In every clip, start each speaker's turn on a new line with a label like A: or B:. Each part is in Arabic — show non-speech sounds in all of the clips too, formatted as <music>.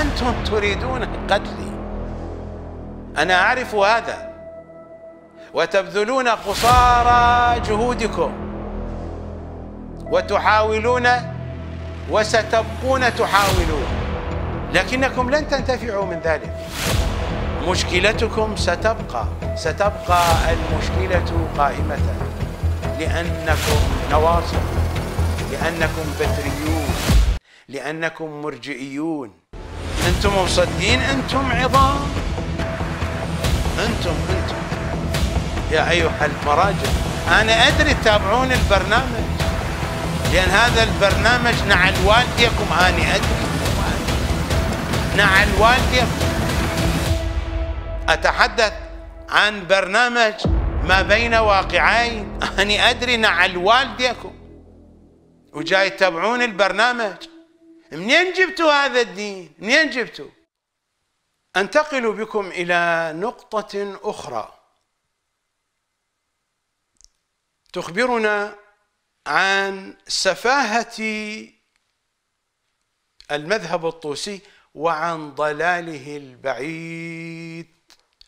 A: أنتم تريدون قتلي أنا أعرف هذا وتبذلون قصارى جهودكم وتحاولون وستبقون تحاولون لكنكم لن تنتفعوا من ذلك مشكلتكم ستبقى ستبقى المشكلة قائمة لأنكم نواصب لأنكم بدريون لأنكم مرجئيون انتم مصدقين انتم عظام انتم انتم يا ايها المراجع انا ادري تتابعون البرنامج لان هذا البرنامج نعل والديكم انا ادري نعل والديكم اتحدث عن برنامج ما بين واقعين أنا أدري نعل والديكم وجاي تتابعون البرنامج منين جبتوا هذا الدين منين جبتوا انتقل بكم الى نقطه اخرى تخبرنا عن سفاهه المذهب الطوسي وعن ضلاله البعيد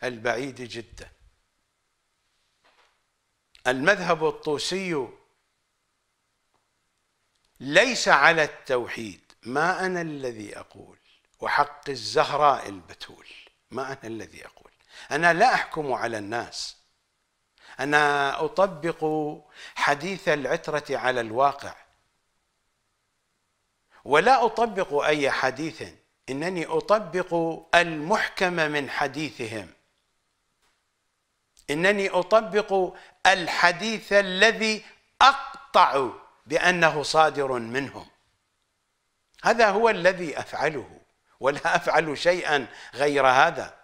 A: البعيد جدا المذهب الطوسي ليس على التوحيد ما أنا الذي أقول وحق الزهراء البتول ما أنا الذي أقول أنا لا أحكم على الناس أنا أطبق حديث العترة على الواقع ولا أطبق أي حديث إنني أطبق المحكم من حديثهم إنني أطبق الحديث الذي أقطع بأنه صادر منهم هذا هو الذي افعله ولا افعل شيئا غير هذا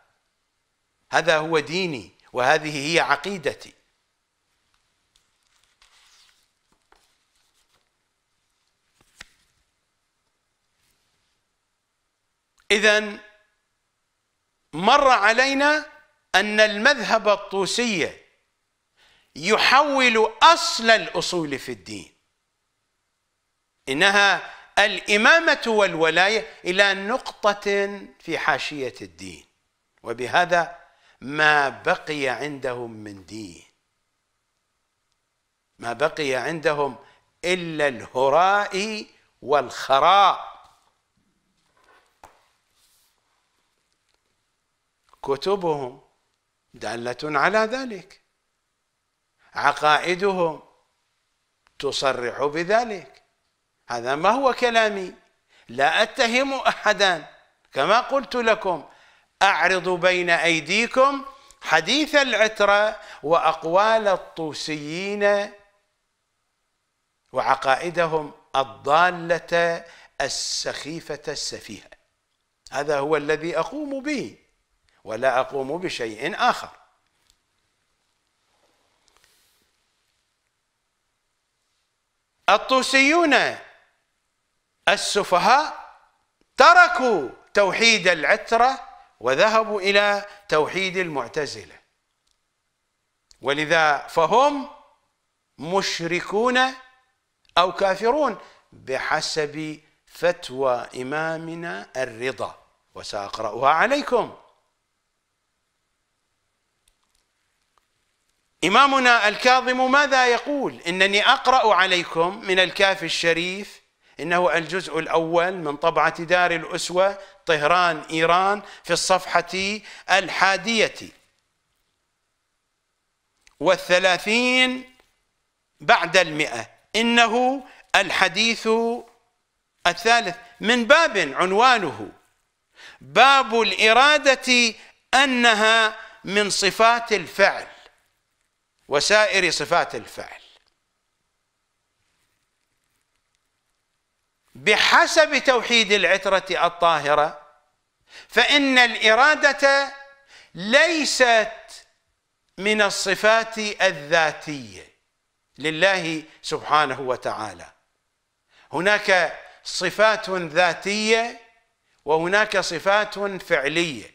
A: هذا هو ديني وهذه هي عقيدتي اذا مر علينا ان المذهب الطوسي يحول اصل الاصول في الدين انها الإمامة والولاية إلى نقطة في حاشية الدين وبهذا ما بقي عندهم من دين ما بقي عندهم إلا الهراء والخراء كتبهم دالة على ذلك عقائدهم تصرح بذلك هذا ما هو كلامي لا أتهم أحدا كما قلت لكم أعرض بين أيديكم حديث العترة وأقوال الطوسيين وعقائدهم الضالة السخيفة السفيهة هذا هو الذي أقوم به ولا أقوم بشيء آخر الطوسيون السفهاء تركوا توحيد العترة وذهبوا إلى توحيد المعتزلة ولذا فهم مشركون أو كافرون بحسب فتوى إمامنا الرضا وسأقرأها عليكم إمامنا الكاظم ماذا يقول إنني أقرأ عليكم من الكافي الشريف إنه الجزء الأول من طبعة دار الأسوة طهران إيران في الصفحة الحادية والثلاثين بعد المئة إنه الحديث الثالث من باب عنوانه باب الإرادة أنها من صفات الفعل وسائر صفات الفعل بحسب توحيد العترة الطاهرة فإن الإرادة ليست من الصفات الذاتية لله سبحانه وتعالى هناك صفات ذاتية وهناك صفات فعلية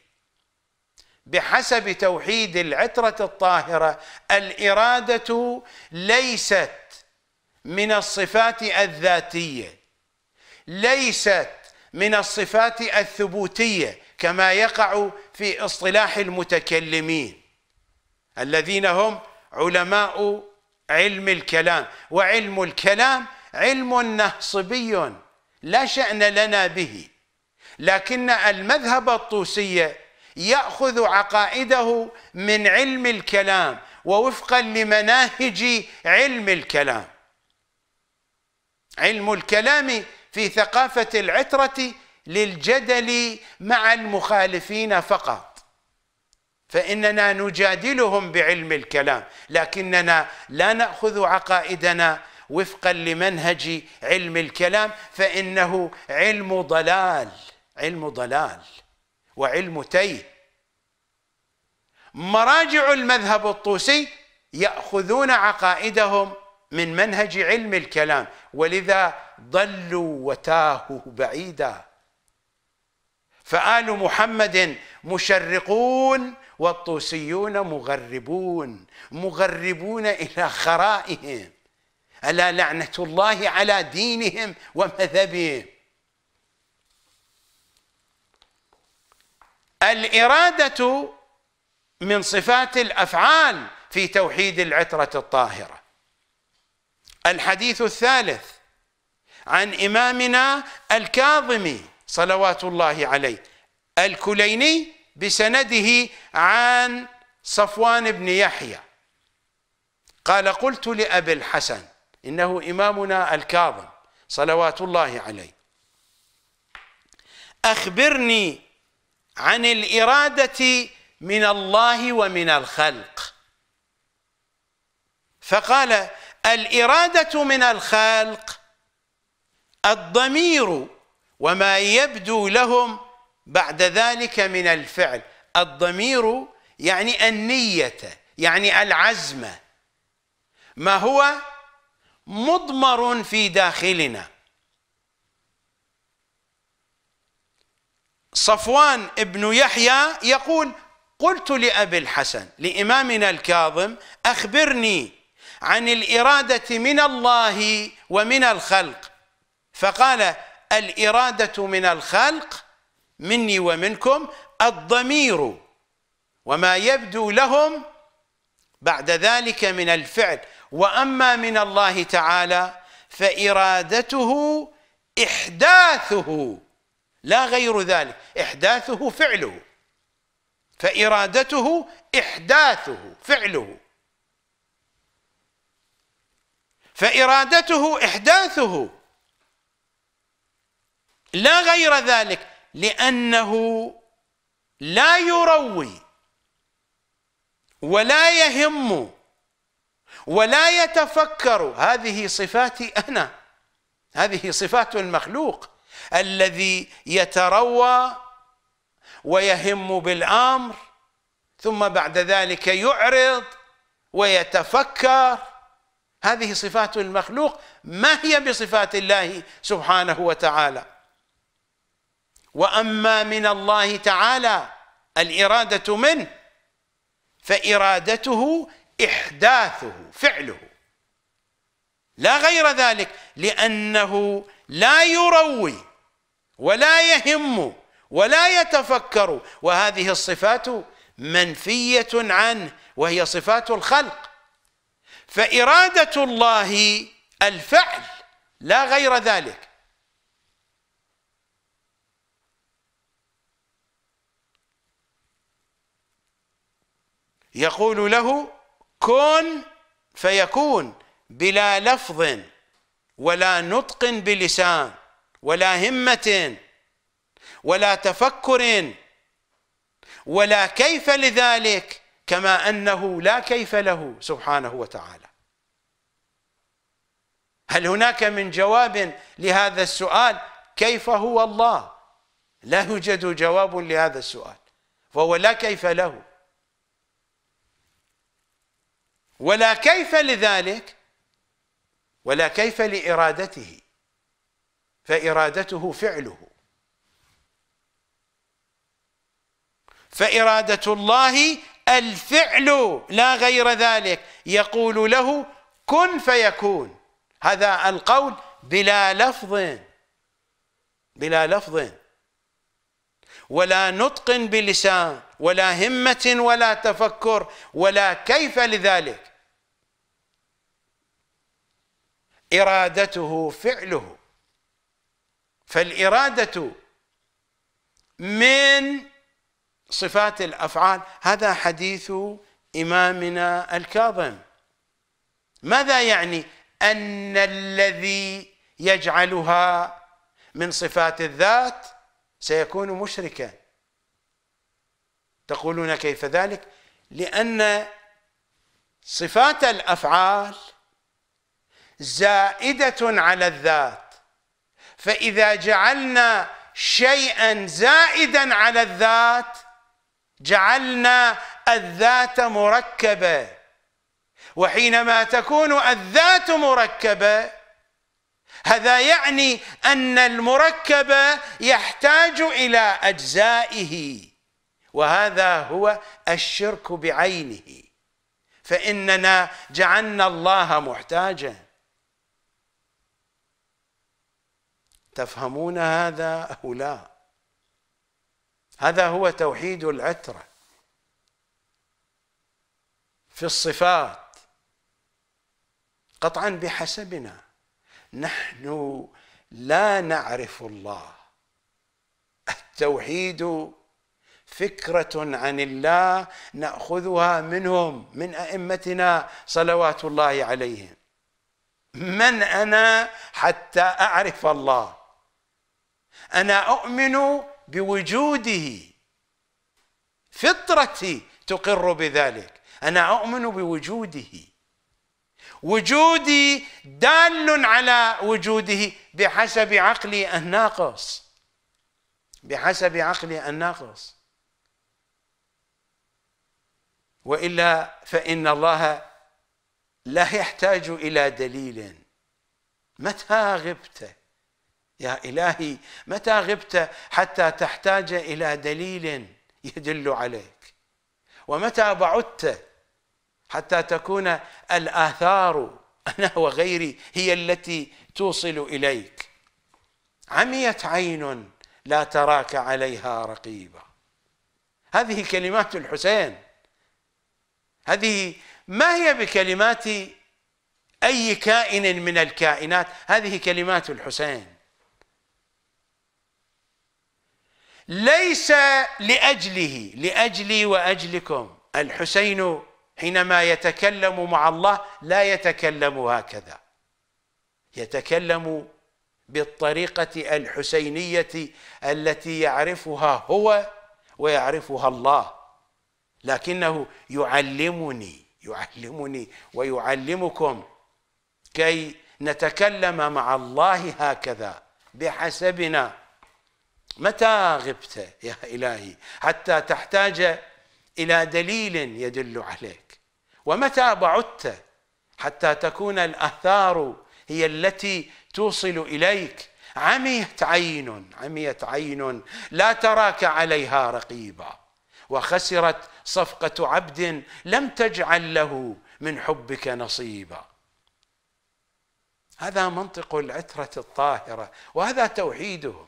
A: بحسب توحيد العترة الطاهرة الإرادة ليست من الصفات الذاتيه ليست من الصفات الثبوتيه كما يقع في اصطلاح المتكلمين الذين هم علماء علم الكلام وعلم الكلام علم نهصبي لا شأن لنا به لكن المذهب الطوسي يأخذ عقائده من علم الكلام ووفقا لمناهج علم الكلام علم الكلام في ثقافة العترة للجدل مع المخالفين فقط فإننا نجادلهم بعلم الكلام لكننا لا نأخذ عقائدنا وفقا لمنهج علم الكلام فإنه علم ضلال علم ضلال وعلم تيه مراجع المذهب الطوسي يأخذون عقائدهم من منهج علم الكلام ولذا ضلوا وتاهوا بعيدا فآل محمد مشرقون والطوسيون مغربون مغربون إلى خرائهم ألا لعنة الله على دينهم ومذهبهم الإرادة من صفات الأفعال في توحيد العترة الطاهرة الحديث الثالث عن إمامنا الكاظمي صلوات الله عليه الكليني بسنده عن صفوان بن يحيى قال قلت لأبي الحسن إنه إمامنا الكاظم صلوات الله عليه أخبرني عن الإرادة من الله ومن الخلق فقال الإرادة من الخلق الضمير وما يبدو لهم بعد ذلك من الفعل الضمير يعني النية يعني العزم ما هو مضمر في داخلنا صفوان ابن يحيى يقول قلت لأبي الحسن لإمامنا الكاظم أخبرني عن الإرادة من الله ومن الخلق فقال الإرادة من الخلق مني ومنكم الضمير وما يبدو لهم بعد ذلك من الفعل وأما من الله تعالى فإرادته إحداثه لا غير ذلك إحداثه فعله فإرادته إحداثه فعله فإرادته إحداثه لا غير ذلك لأنه لا يروي ولا يهم ولا يتفكر هذه صفاتي أنا هذه صفات المخلوق الذي يتروى ويهم بالأمر ثم بعد ذلك يعرض ويتفكر هذه صفات المخلوق ما هي بصفات الله سبحانه وتعالى واما من الله تعالى الاراده منه فارادته احداثه فعله لا غير ذلك لانه لا يروي ولا يهم ولا يتفكر وهذه الصفات منفيه عنه وهي صفات الخلق فاراده الله الفعل لا غير ذلك يقول له كن فيكون بلا لفظ ولا نطق بلسان ولا همة ولا تفكر ولا كيف لذلك كما أنه لا كيف له سبحانه وتعالى هل هناك من جواب لهذا السؤال كيف هو الله لا يوجد جواب لهذا السؤال فهو لا كيف له ولا كيف لذلك ولا كيف لإرادته فإرادته فعله فإرادة الله الفعل لا غير ذلك يقول له كن فيكون هذا القول بلا لفظ بلا لفظ ولا نطق بلسان ولا همة ولا تفكر ولا كيف لذلك إرادته فعله فالإرادة من صفات الأفعال هذا حديث إمامنا الكاظم ماذا يعني أن الذي يجعلها من صفات الذات سيكون مشركاً تقولون كيف ذلك لأن صفات الأفعال زائدة على الذات فإذا جعلنا شيئا زائدا على الذات جعلنا الذات مركبة وحينما تكون الذات مركبة هذا يعني أن المركب يحتاج إلى أجزائه وهذا هو الشرك بعينه فإننا جعلنا الله محتاجا تفهمون هذا أو لا هذا هو توحيد العترة في الصفات قطعا بحسبنا نحن لا نعرف الله التوحيد فكرة عن الله نأخذها منهم من أئمتنا صلوات الله عليهم من أنا حتى أعرف الله أنا أؤمن بوجوده فطرتي تقر بذلك أنا أؤمن بوجوده وجودي دال على وجوده بحسب عقلي الناقص بحسب عقلي الناقص والا فان الله لا يحتاج الى دليل متى غبت يا الهي متى غبت حتى تحتاج الى دليل يدل عليك ومتى بعدت حتى تكون الاثار انا وغيري هي التي توصل اليك عميت عين لا تراك عليها رقيبا هذه كلمات الحسين هذه ما هي بكلمات أي كائن من الكائنات هذه كلمات الحسين ليس لأجله لأجلي وأجلكم الحسين حينما يتكلم مع الله لا يتكلم هكذا يتكلم بالطريقة الحسينية التي يعرفها هو ويعرفها الله لكنه يعلمني يعلمني ويعلمكم كي نتكلم مع الله هكذا بحسبنا متى غبت يا إلهي حتى تحتاج إلى دليل يدل عليك ومتى بعدت حتى تكون الأثار هي التي توصل إليك عميت عين عميت عين لا تراك عليها رقيباً وخسرت صفقة عبد لم تجعل له من حبك نصيبا هذا منطق العترة الطاهرة وهذا توحيده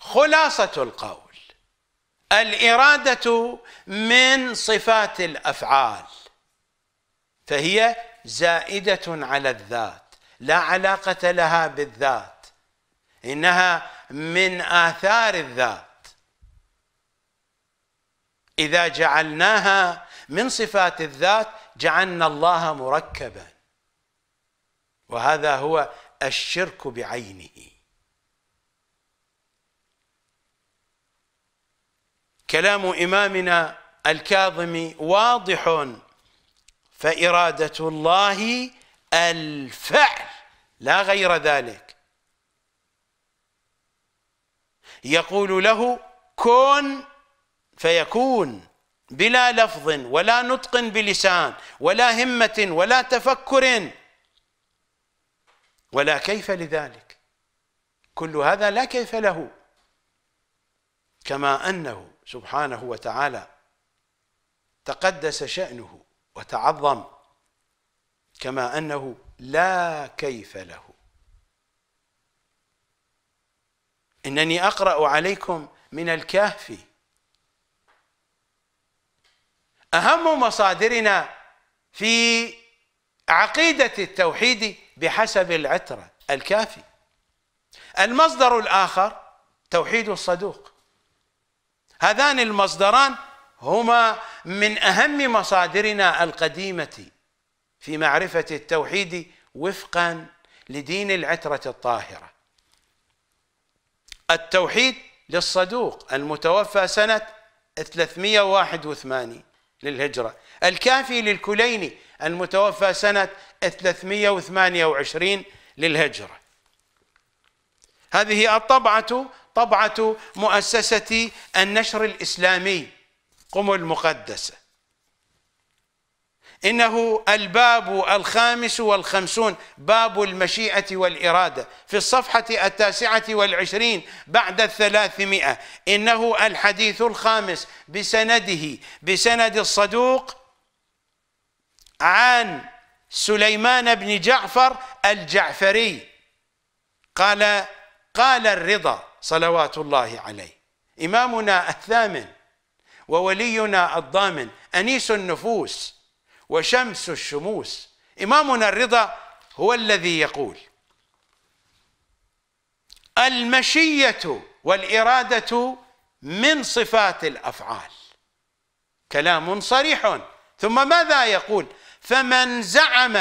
A: خلاصة القول الإرادة من صفات الأفعال فهي زائدة على الذات لا علاقة لها بالذات إنها من آثار الذات إذا جعلناها من صفات الذات جعلنا الله مركبا وهذا هو الشرك بعينه كلام إمامنا الكاظم واضح فإرادة الله الفعل لا غير ذلك يقول له كن فيكون بلا لفظ ولا نطق بلسان ولا همة ولا تفكر ولا كيف لذلك كل هذا لا كيف له كما أنه سبحانه وتعالى تقدس شأنه وتعظم كما أنه لا كيف له إنني أقرأ عليكم من الكهف أهم مصادرنا في عقيدة التوحيد بحسب العترة الكافي المصدر الآخر توحيد الصدوق هذان المصدران هما من أهم مصادرنا القديمة في معرفة التوحيد وفقا لدين العترة الطاهرة التوحيد للصدوق المتوفى سنة 381 للهجرة الكافي للكليني المتوفى سنة 328 للهجرة هذه الطبعة طبعة مؤسسة النشر الإسلامي قم المقدسة إنه الباب الخامس والخمسون باب المشيئة والإرادة في الصفحة التاسعة والعشرين بعد الثلاثمائة إنه الحديث الخامس بسنده بسند الصدوق عن سليمان بن جعفر الجعفري قال قال الرضا صلوات الله عليه إمامنا الثامن وولينا الضامن أنيس النفوس وشمس الشموس إمامنا الرضا هو الذي يقول المشية والإرادة من صفات الأفعال كلام صريح ثم ماذا يقول فمن زعم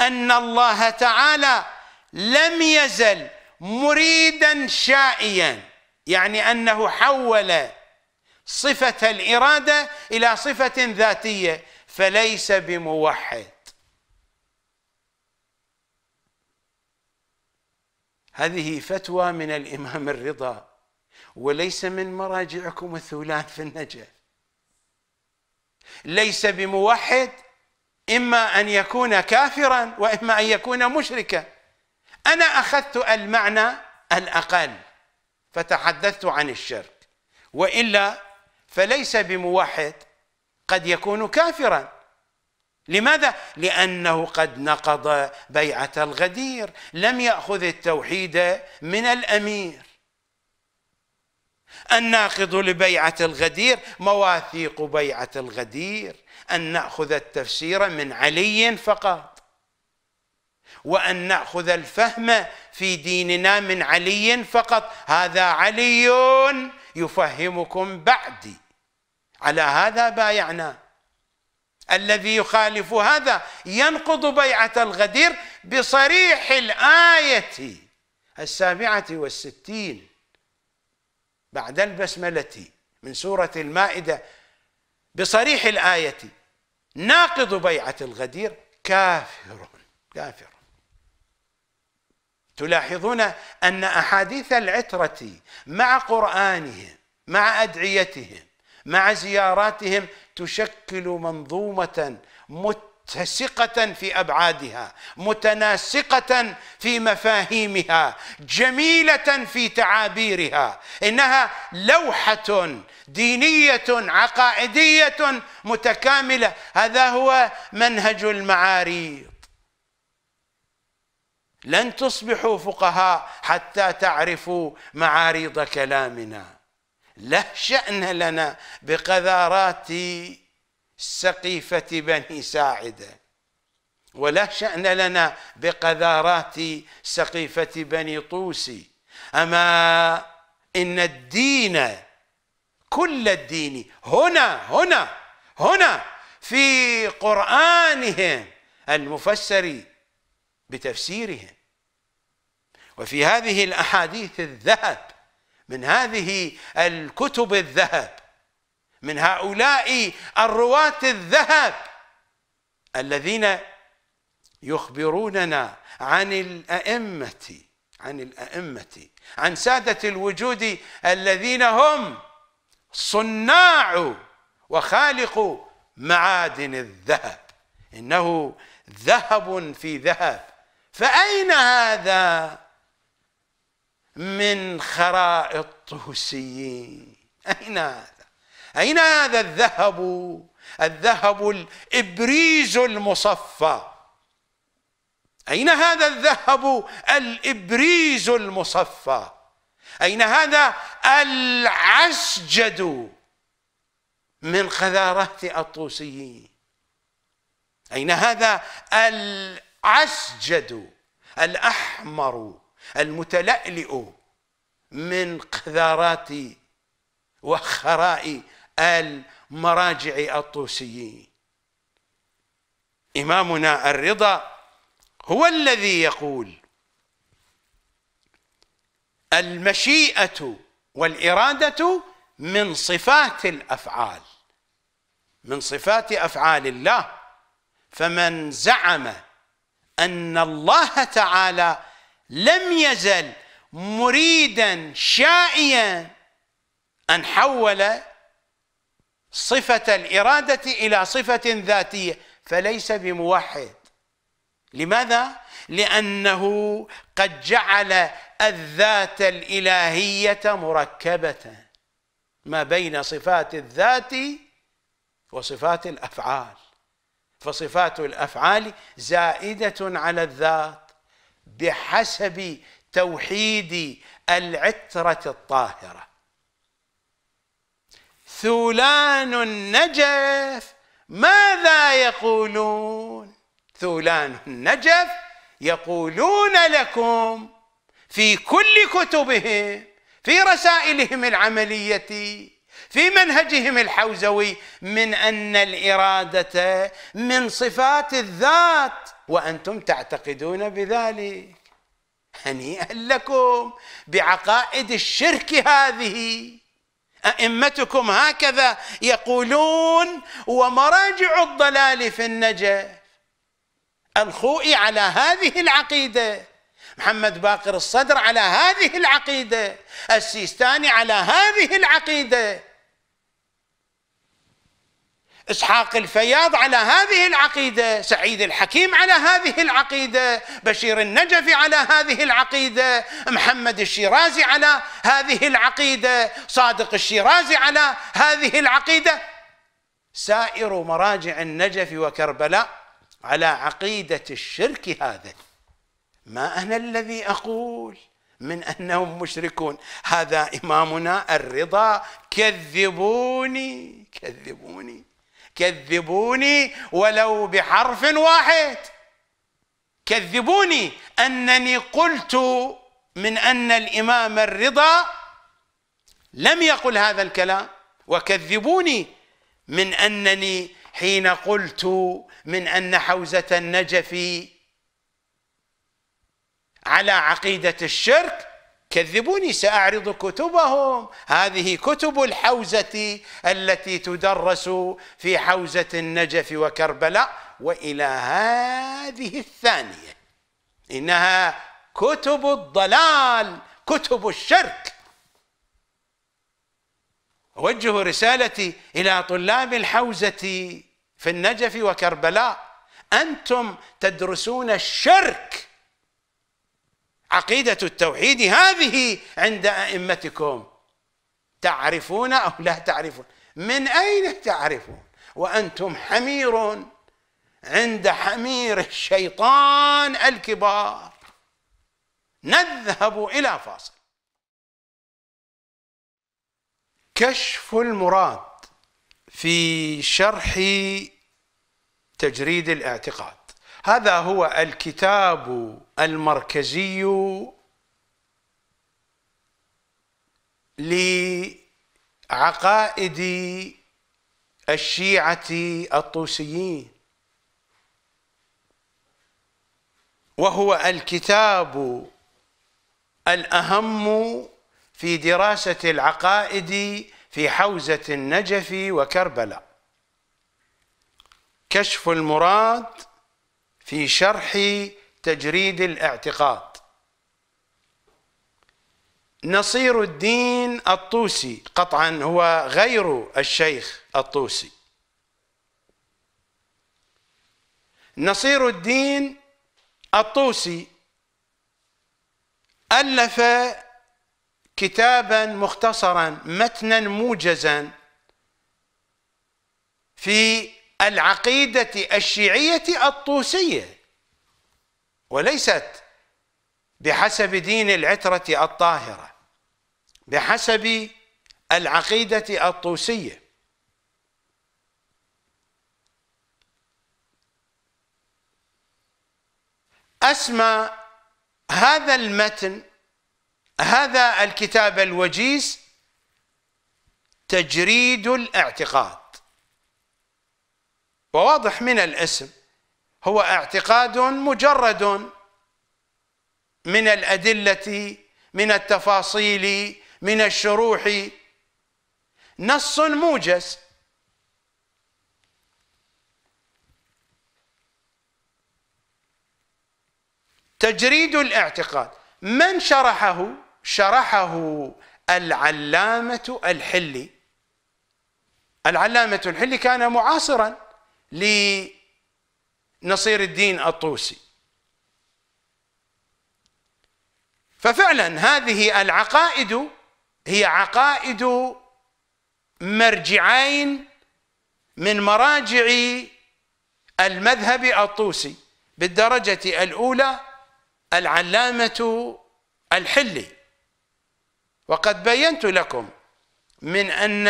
A: أن الله تعالى لم يزل مريدا شائيا يعني أنه حول صفة الإرادة إلى صفة ذاتية فليس بموحد هذه فتوى من الامام الرضا وليس من مراجعكم الثولان في النجف ليس بموحد اما ان يكون كافرا واما ان يكون مشركا انا اخذت المعنى الاقل فتحدثت عن الشرك والا فليس بموحد قد يكون كافرا لماذا؟ لأنه قد نقض بيعة الغدير لم يأخذ التوحيد من الأمير الناقض لبيعة الغدير مواثيق بيعة الغدير أن نأخذ التفسير من علي فقط وأن نأخذ الفهم في ديننا من علي فقط هذا علي يفهمكم بعدي على هذا بايعنا الذي يخالف هذا ينقض بيعة الغدير بصريح الآية السابعة والستين بعد البسملة من سورة المائدة بصريح الآية ناقض بيعة الغدير كافر كافر تلاحظون أن أحاديث العترة مع قرآنهم مع أدعيتهم مع زياراتهم تشكل منظومه متسقه في ابعادها متناسقه في مفاهيمها جميله في تعابيرها انها لوحه دينيه عقائديه متكامله هذا هو منهج المعاريض لن تصبحوا فقهاء حتى تعرفوا معاريض كلامنا لا شأن لنا بقذارات سقيفة بني ساعدة ولا شأن لنا بقذارات سقيفة بني طوسي أما إن الدين كل الدين هنا هنا هنا في قرآنهم المفسر بتفسيرهم وفي هذه الأحاديث الذهب من هذه الكتب الذهب من هؤلاء الرواة الذهب الذين يخبروننا عن الأئمة عن الأئمة عن سادة الوجود الذين هم صناع وخالق معادن الذهب إنه ذهب في ذهب فأين هذا من خرائط طهوسيين أين هذا أين هذا الذهب الذهب الإبريز المصفى أين هذا الذهب الإبريز المصفى أين هذا العسجد من خذارات الطوسيين أين هذا العسجد الأحمر المتلألئ من قذارات وخراء المراجع الطوسيين إمامنا الرضا هو الذي يقول المشيئة والإرادة من صفات الأفعال من صفات أفعال الله فمن زعم أن الله تعالى لم يزل مريدا شائيا أن حول صفة الإرادة إلى صفة ذاتية فليس بموحد لماذا؟ لأنه قد جعل الذات الإلهية مركبة ما بين صفات الذات وصفات الأفعال فصفات الأفعال زائدة على الذات بحسب توحيد العترة الطاهرة ثولان النجف ماذا يقولون ثولان النجف يقولون لكم في كل كتبهم في رسائلهم العمليه في منهجهم الحوزوي من ان الاراده من صفات الذات وانتم تعتقدون بذلك هنيئا لكم بعقائد الشرك هذه ائمتكم هكذا يقولون ومراجع الضلال في النجف الخوئي على هذه العقيده محمد باقر الصدر على هذه العقيده السيستاني على هذه العقيده اسحاق الفياض على هذه العقيده، سعيد الحكيم على هذه العقيده، بشير النجفي على هذه العقيده، محمد الشيرازي على هذه العقيده، صادق الشيرازي على هذه العقيده. سائر مراجع النجف وكربلاء على عقيده الشرك هذا. ما انا الذي اقول من انهم مشركون، هذا امامنا الرضا، كذبوني كذبوني. كذبوني ولو بحرف واحد كذبوني انني قلت من ان الامام الرضا لم يقل هذا الكلام وكذبوني من انني حين قلت من ان حوزه النجفي على عقيده الشرك كذبوني سأعرض كتبهم هذه كتب الحوزة التي تدرس في حوزة النجف وكربلاء وإلى هذه الثانية إنها كتب الضلال كتب الشرك أوجه رسالتي إلى طلاب الحوزة في النجف وكربلاء أنتم تدرسون الشرك عقيدة التوحيد هذه عند أئمتكم تعرفون أو لا تعرفون من أين تعرفون وأنتم حمير عند حمير الشيطان الكبار نذهب إلى فاصل كشف المراد في شرح تجريد الاعتقاد هذا هو الكتاب المركزي لعقائد الشيعة الطوسيين وهو الكتاب الأهم في دراسة العقائد في حوزة النجف وكربلاء كشف المراد في شرح تجريد الاعتقاد نصير الدين الطوسي قطعا هو غير الشيخ الطوسي نصير الدين الطوسي ألف كتابا مختصرا متنا موجزا في العقيدة الشيعية الطوسية وليست بحسب دين العترة الطاهرة بحسب العقيدة الطوسية أسمى هذا المتن هذا الكتاب الوجيز تجريد الاعتقاد وواضح من الاسم هو اعتقاد مجرد من الأدلة من التفاصيل من الشروح نص موجز تجريد الاعتقاد من شرحه شرحه العلامة الحلي العلامة الحلي كان معاصرا لنصير الدين الطوسي ففعلا هذه العقائد هي عقائد مرجعين من مراجع المذهب الطوسي بالدرجة الأولى العلامة الحلي وقد بينت لكم من أن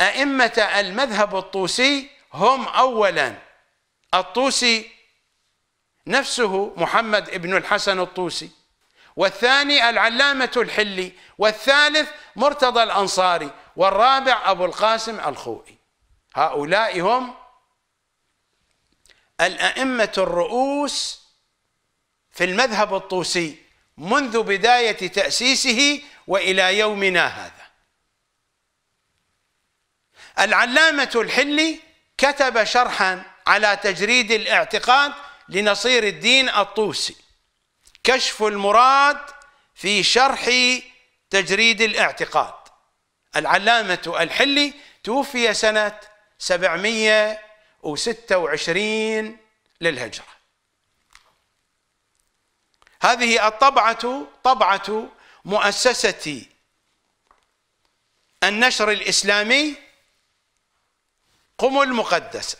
A: أئمة المذهب الطوسي هم اولا الطوسي نفسه محمد ابن الحسن الطوسي والثاني العلامة الحلي والثالث مرتضى الأنصاري والرابع أبو القاسم الخوئي هؤلاء هم الأئمة الرؤوس في المذهب الطوسي منذ بداية تأسيسه وإلى يومنا هذا العلامة الحلي كتب شرحا على تجريد الاعتقاد لنصير الدين الطوسي كشف المراد في شرح تجريد الاعتقاد العلامة الحلي توفي سنة 726 للهجرة هذه الطبعة طبعة مؤسسة النشر الإسلامي قم المقدسة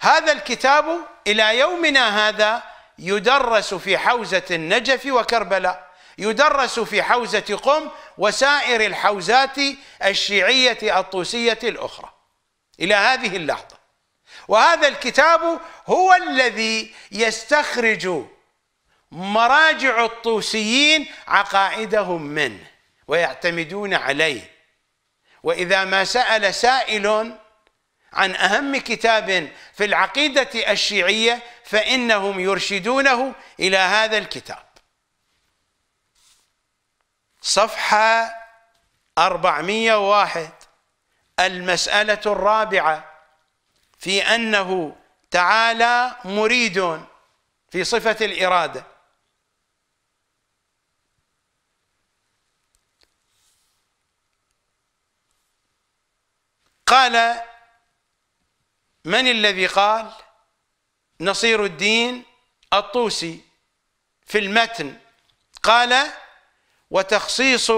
A: هذا الكتاب إلى يومنا هذا يدرس في حوزة النجف وكربلاء يدرس في حوزة قم وسائر الحوزات الشيعية الطوسية الأخرى إلى هذه اللحظة وهذا الكتاب هو الذي يستخرج مراجع الطوسيين عقائدهم منه ويعتمدون عليه وإذا ما سأل سائل عن أهم كتاب في العقيدة الشيعية فإنهم يرشدونه إلى هذا الكتاب صفحة 401 المسألة الرابعة في أنه تعالى مريد في صفة الإرادة قال من الذي قال نصير الدين الطوسي في المتن قال وتخصيص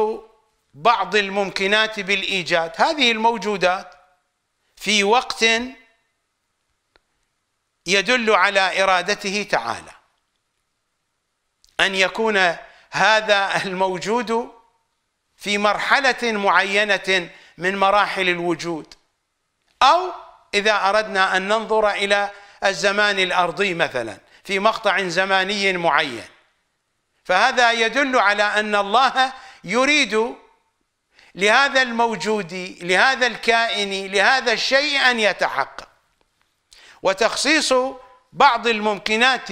A: بعض الممكنات بالإيجاد هذه الموجودات في وقت يدل على إرادته تعالى أن يكون هذا الموجود في مرحلة معينة من مراحل الوجود أو إذا أردنا أن ننظر إلى الزمان الأرضي مثلا في مقطع زماني معين فهذا يدل على أن الله يريد لهذا الموجود لهذا الكائن لهذا الشيء أن يتحقق وتخصيص بعض الممكنات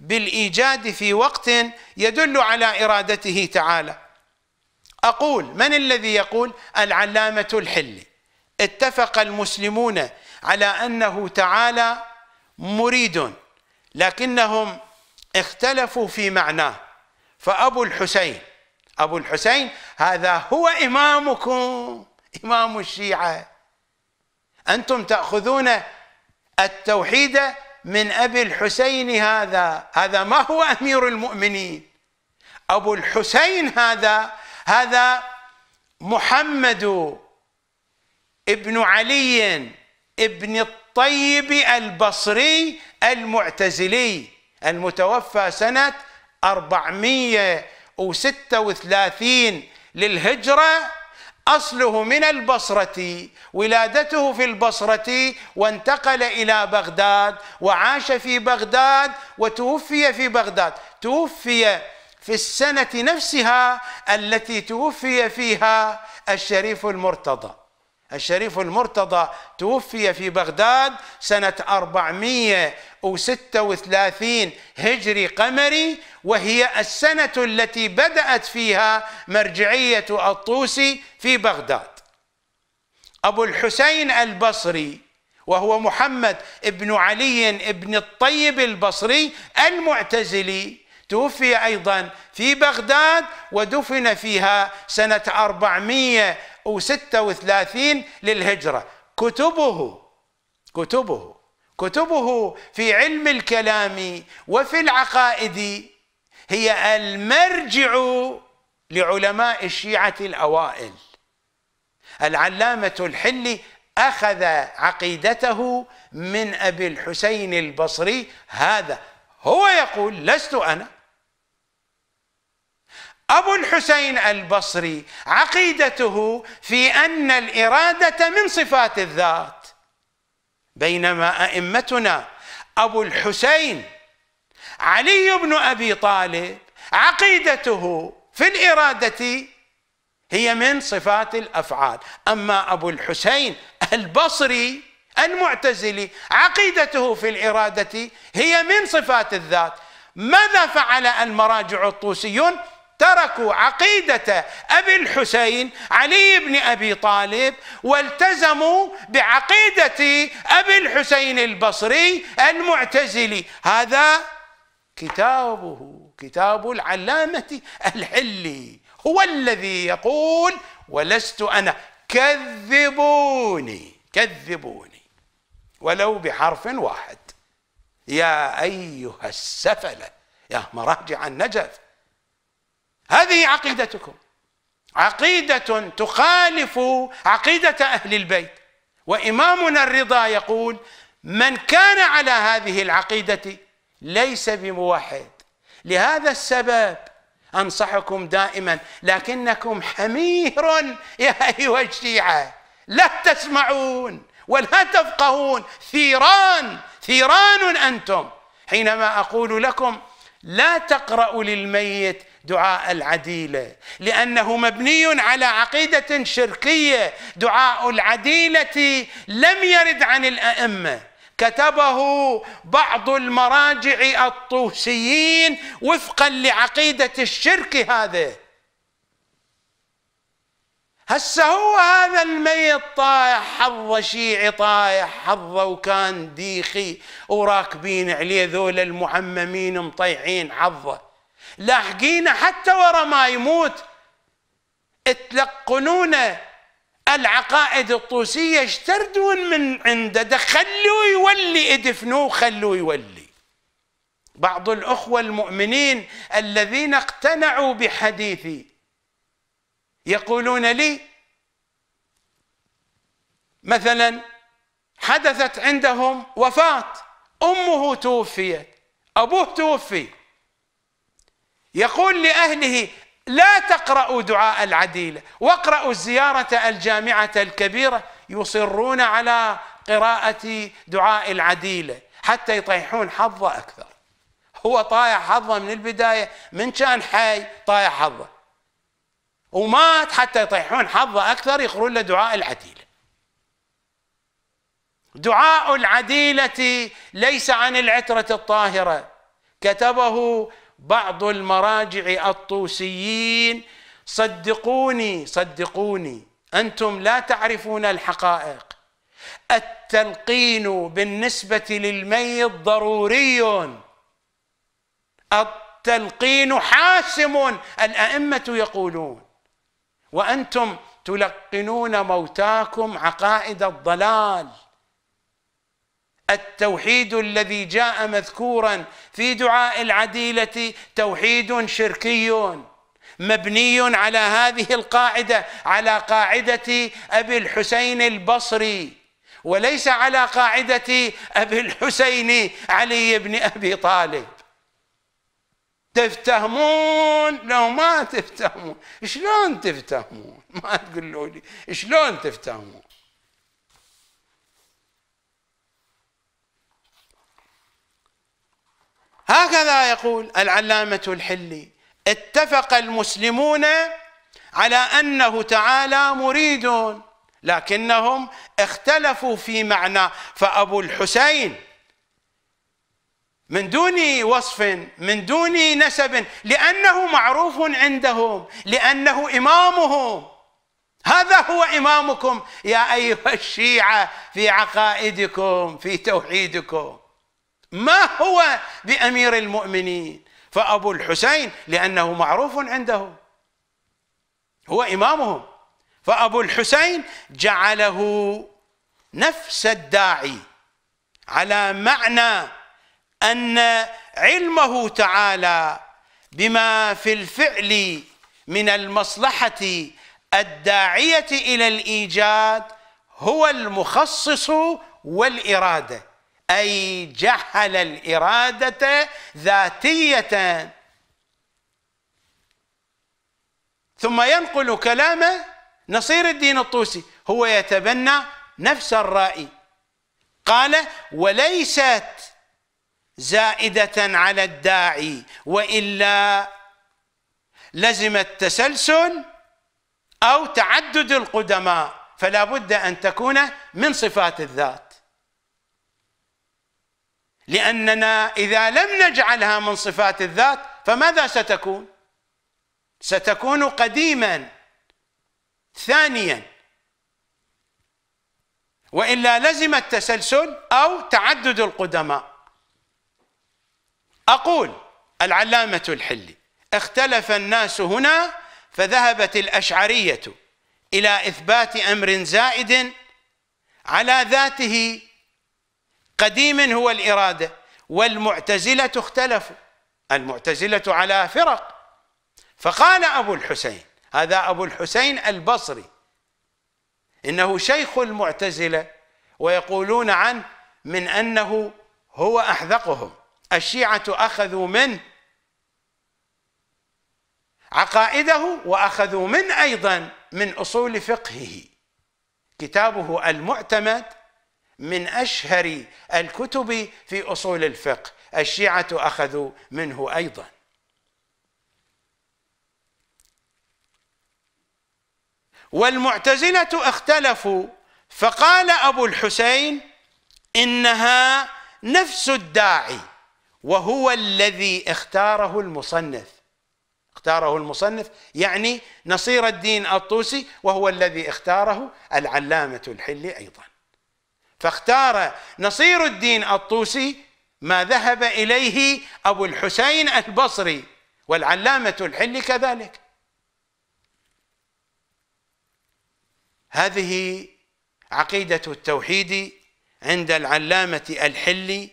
A: بالإيجاد في وقت يدل على إرادته تعالى أقول من الذي يقول العلامة الحلي اتفق المسلمون على أنه تعالى مريد لكنهم اختلفوا في معناه فأبو الحسين أبو الحسين هذا هو إمامكم إمام الشيعة أنتم تأخذون التوحيد من أبي الحسين هذا هذا ما هو أمير المؤمنين أبو الحسين هذا هذا محمد ابن علي ابن الطيب البصري المعتزلي المتوفى سنة 436 للهجرة أصله من البصرة ولادته في البصرة وانتقل إلى بغداد وعاش في بغداد وتوفي في بغداد توفي في السنة نفسها التي توفي فيها الشريف المرتضى الشريف المرتضى توفي في بغداد سنة 436 هجري قمري وهي السنة التي بدأت فيها مرجعية الطوسي في بغداد أبو الحسين البصري وهو محمد بن علي بن الطيب البصري المعتزلي توفي أيضا في بغداد ودفن فيها سنة 400 وثلاثين للهجرة كتبه كتبه كتبه في علم الكلام وفي العقائد هي المرجع لعلماء الشيعة الأوائل العلامة الحلي أخذ عقيدته من أبي الحسين البصري هذا هو يقول لست أنا أبو الحسين البصري عقيدته في أن الإرادة من صفات الذات بينما أئمتنا أبو الحسين علي بن أبي طالب عقيدته في الإرادة هي من صفات الأفعال أما أبو الحسين البصري المعتزلي عقيدته في الإرادة هي من صفات الذات ماذا فعل المراجع الطوسيون تركوا عقيدة أبي الحسين علي بن أبي طالب والتزموا بعقيدة أبي الحسين البصري المعتزلي هذا كتابه كتاب العلامة الحلي هو الذي يقول ولست أنا كذبوني كذبوني ولو بحرف واحد يا أيها السفلة يا مراجع النجف هذه عقيدتكم عقيدة تخالف عقيدة أهل البيت وإمامنا الرضا يقول من كان على هذه العقيدة ليس بموحد لهذا السبب أنصحكم دائما لكنكم حمير يا أيها الشيعة لا تسمعون ولا تفقهون ثيران ثيران أنتم حينما أقول لكم لا تقرأوا للميت دعاء العديله لانه مبني على عقيده شركيه دعاء العديله لم يرد عن الائمه كتبه بعض المراجع الطوسيين وفقا لعقيده الشرك هذا هسه هو هذا الميت طايح حظه شيعي طايح حظه وكان ديخي وراكبين عليه ذول المعممين مطيعين حظه لاحقينه حتى ورا ما يموت تلقنون العقائد الطوسية اشتردون من عنده ده خلوه يولي ادفنوه خلوه يولي بعض الأخوة المؤمنين الذين اقتنعوا بحديثي يقولون لي مثلا حدثت عندهم وفاة أمه توفيت أبوه توفي يقول لأهله لا تقرأوا دعاء العديلة واقرأوا الزيارة الجامعة الكبيرة يصرون على قراءة دعاء العديلة حتى يطيحون حظه أكثر هو طايع حظه من البداية من كان حي طايع حظه ومات حتى يطيحون حظه أكثر يقرون له دعاء العديلة دعاء العديلة ليس عن العترة الطاهرة كتبه بعض المراجع الطوسيين صدقوني صدقوني انتم لا تعرفون الحقائق التلقين بالنسبه للميت ضروري التلقين حاسم الائمه يقولون وانتم تلقنون موتاكم عقائد الضلال التوحيد الذي جاء مذكورا في دعاء العديلة توحيد شركي مبني على هذه القاعدة على قاعدة أبي الحسين البصري وليس على قاعدة أبي الحسين علي بن أبي طالب تفتهمون لو ما تفتهمون شلون تفتهمون ما تقولوا لي شلون تفتهمون هكذا يقول العلامة الحلي اتفق المسلمون على أنه تعالى مريد لكنهم اختلفوا في معنى فأبو الحسين من دون وصف من دون نسب لأنه معروف عندهم لأنه إمامهم هذا هو إمامكم يا أيها الشيعة في عقائدكم في توحيدكم ما هو بأمير المؤمنين فأبو الحسين لأنه معروف عنده هو إمامهم فأبو الحسين جعله نفس الداعي على معنى أن علمه تعالى بما في الفعل من المصلحة الداعية إلى الإيجاد هو المخصص والإرادة أي جعل الإرادة ذاتية ثم ينقل كلام نصير الدين الطوسي هو يتبنى نفس الرأي قال وليست زائدة على الداعي وإلا لزم التسلسل أو تعدد القدماء فلا بد أن تكون من صفات الذات لأننا إذا لم نجعلها من صفات الذات فماذا ستكون؟ ستكون قديما ثانيا وإلا لزم التسلسل أو تعدد القدماء أقول العلامة الحلي اختلف الناس هنا فذهبت الأشعرية إلى إثبات أمر زائد على ذاته قديم هو الإرادة والمعتزلة اختلفوا المعتزلة على فرق فقال أبو الحسين هذا أبو الحسين البصري إنه شيخ المعتزلة ويقولون عنه من أنه هو أحذقهم الشيعة أخذوا منه عقائده وأخذوا من أيضا من أصول فقهه كتابه المعتمد من اشهر الكتب في اصول الفقه الشيعه اخذوا منه ايضا والمعتزله اختلفوا فقال ابو الحسين انها نفس الداعي وهو الذي اختاره المصنف اختاره المصنف يعني نصير الدين الطوسي وهو الذي اختاره العلامه الحلي ايضا فاختار نصير الدين الطوسي ما ذهب اليه ابو الحسين البصري والعلامه الحلي كذلك هذه عقيده التوحيد عند العلامه الحلي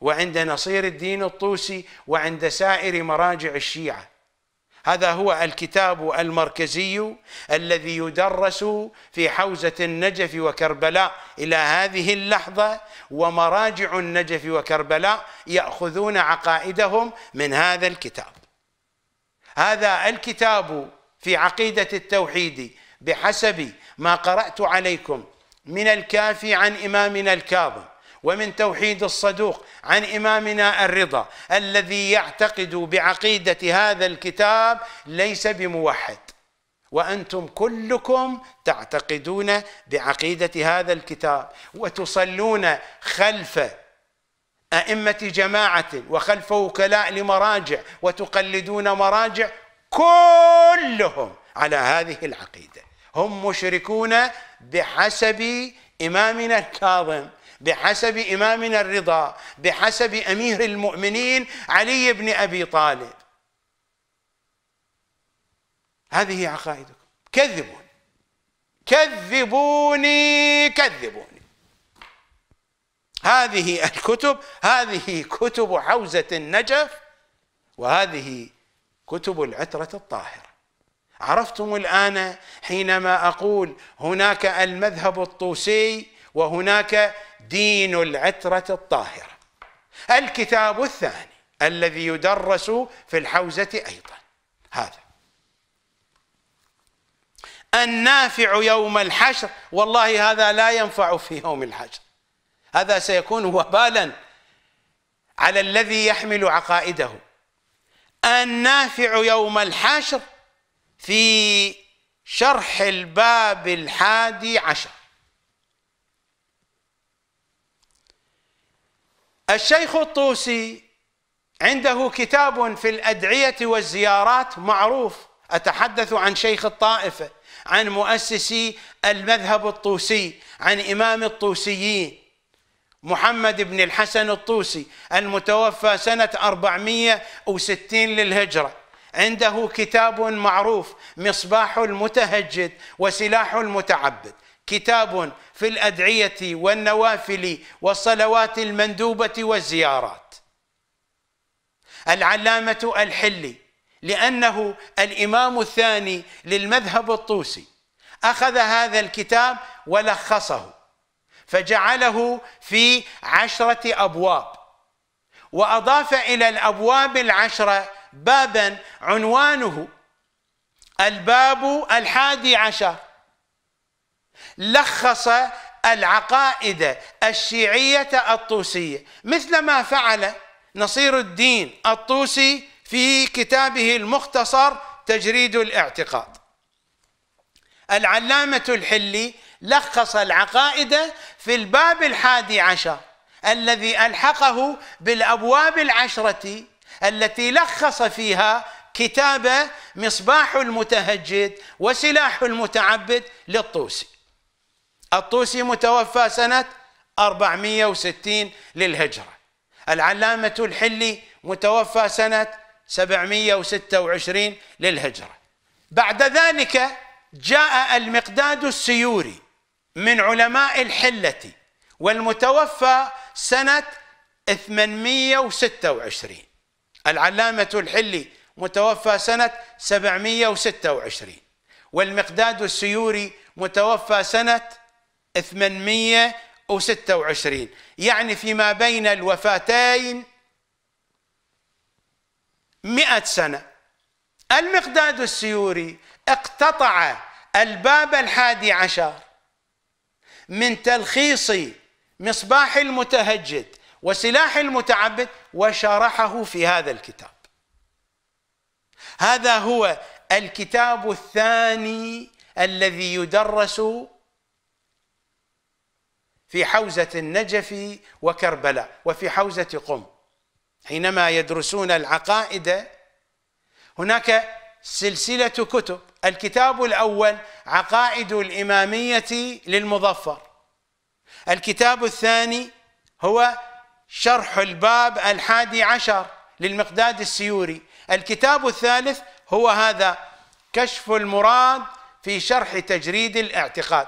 A: وعند نصير الدين الطوسي وعند سائر مراجع الشيعه هذا هو الكتاب المركزي الذي يدرس في حوزة النجف وكربلاء إلى هذه اللحظة ومراجع النجف وكربلاء يأخذون عقائدهم من هذا الكتاب هذا الكتاب في عقيدة التوحيد بحسب ما قرأت عليكم من الكافي عن إمامنا الكاظم ومن توحيد الصدوق عن إمامنا الرضا الذي يعتقد بعقيدة هذا الكتاب ليس بموحد وأنتم كلكم تعتقدون بعقيدة هذا الكتاب وتصلون خلف أئمة جماعة وخلف وكلاء لمراجع وتقلدون مراجع كلهم على هذه العقيدة هم مشركون بحسب إمامنا الكاظم بحسب إمامنا الرضا بحسب أمير المؤمنين علي بن أبي طالب هذه عقائدكم كذبوني كذبوني كذبوني هذه الكتب هذه كتب حوزة النجف وهذه كتب العترة الطاهرة عرفتم الآن حينما أقول هناك المذهب الطوسي وهناك دين العترة الطاهرة الكتاب الثاني الذي يدرس في الحوزة أيضا هذا النافع يوم الحشر والله هذا لا ينفع في يوم الحشر هذا سيكون وبالا على الذي يحمل عقائده النافع يوم الحشر في شرح الباب الحادي عشر الشيخ الطوسي عنده كتاب في الأدعية والزيارات معروف أتحدث عن شيخ الطائفة عن مؤسسي المذهب الطوسي عن إمام الطوسيين محمد بن الحسن الطوسي المتوفى سنة 460 للهجرة عنده كتاب معروف مصباح المتهجد وسلاح المتعبد كتاب في الادعيه والنوافل والصلوات المندوبه والزيارات العلامه الحلي لانه الامام الثاني للمذهب الطوسي اخذ هذا الكتاب ولخصه فجعله في عشره ابواب واضاف الى الابواب العشره بابا عنوانه الباب الحادي عشر لخص العقائد الشيعية الطوسية مثل ما فعل نصير الدين الطوسي في كتابه المختصر تجريد الاعتقاد العلامة الحلي لخص العقائد في الباب الحادي عشر الذي ألحقه بالأبواب العشرة التي لخص فيها كتاب مصباح المتهجد وسلاح المتعبد للطوسي الطوسي متوفى سنة 460 للهجرة العلامة الحلي متوفى سنة 726 للهجرة بعد ذلك جاء المقداد السيوري من علماء الحلة والمتوفى سنة 826 العلامة الحلي متوفى سنة 726 والمقداد السيوري متوفى سنة 826 يعني فيما بين الوفاتين 100 سنة المقداد السيوري اقتطع الباب الحادي عشر من تلخيص مصباح المتهجد وسلاح المتعبد وشرحه في هذا الكتاب هذا هو الكتاب الثاني الذي يدرس في حوزة النجف وكربلاء وفي حوزة قم حينما يدرسون العقائد هناك سلسلة كتب الكتاب الأول عقائد الإمامية للمظفر الكتاب الثاني هو شرح الباب الحادي عشر للمقداد السيوري الكتاب الثالث هو هذا كشف المراد في شرح تجريد الاعتقاد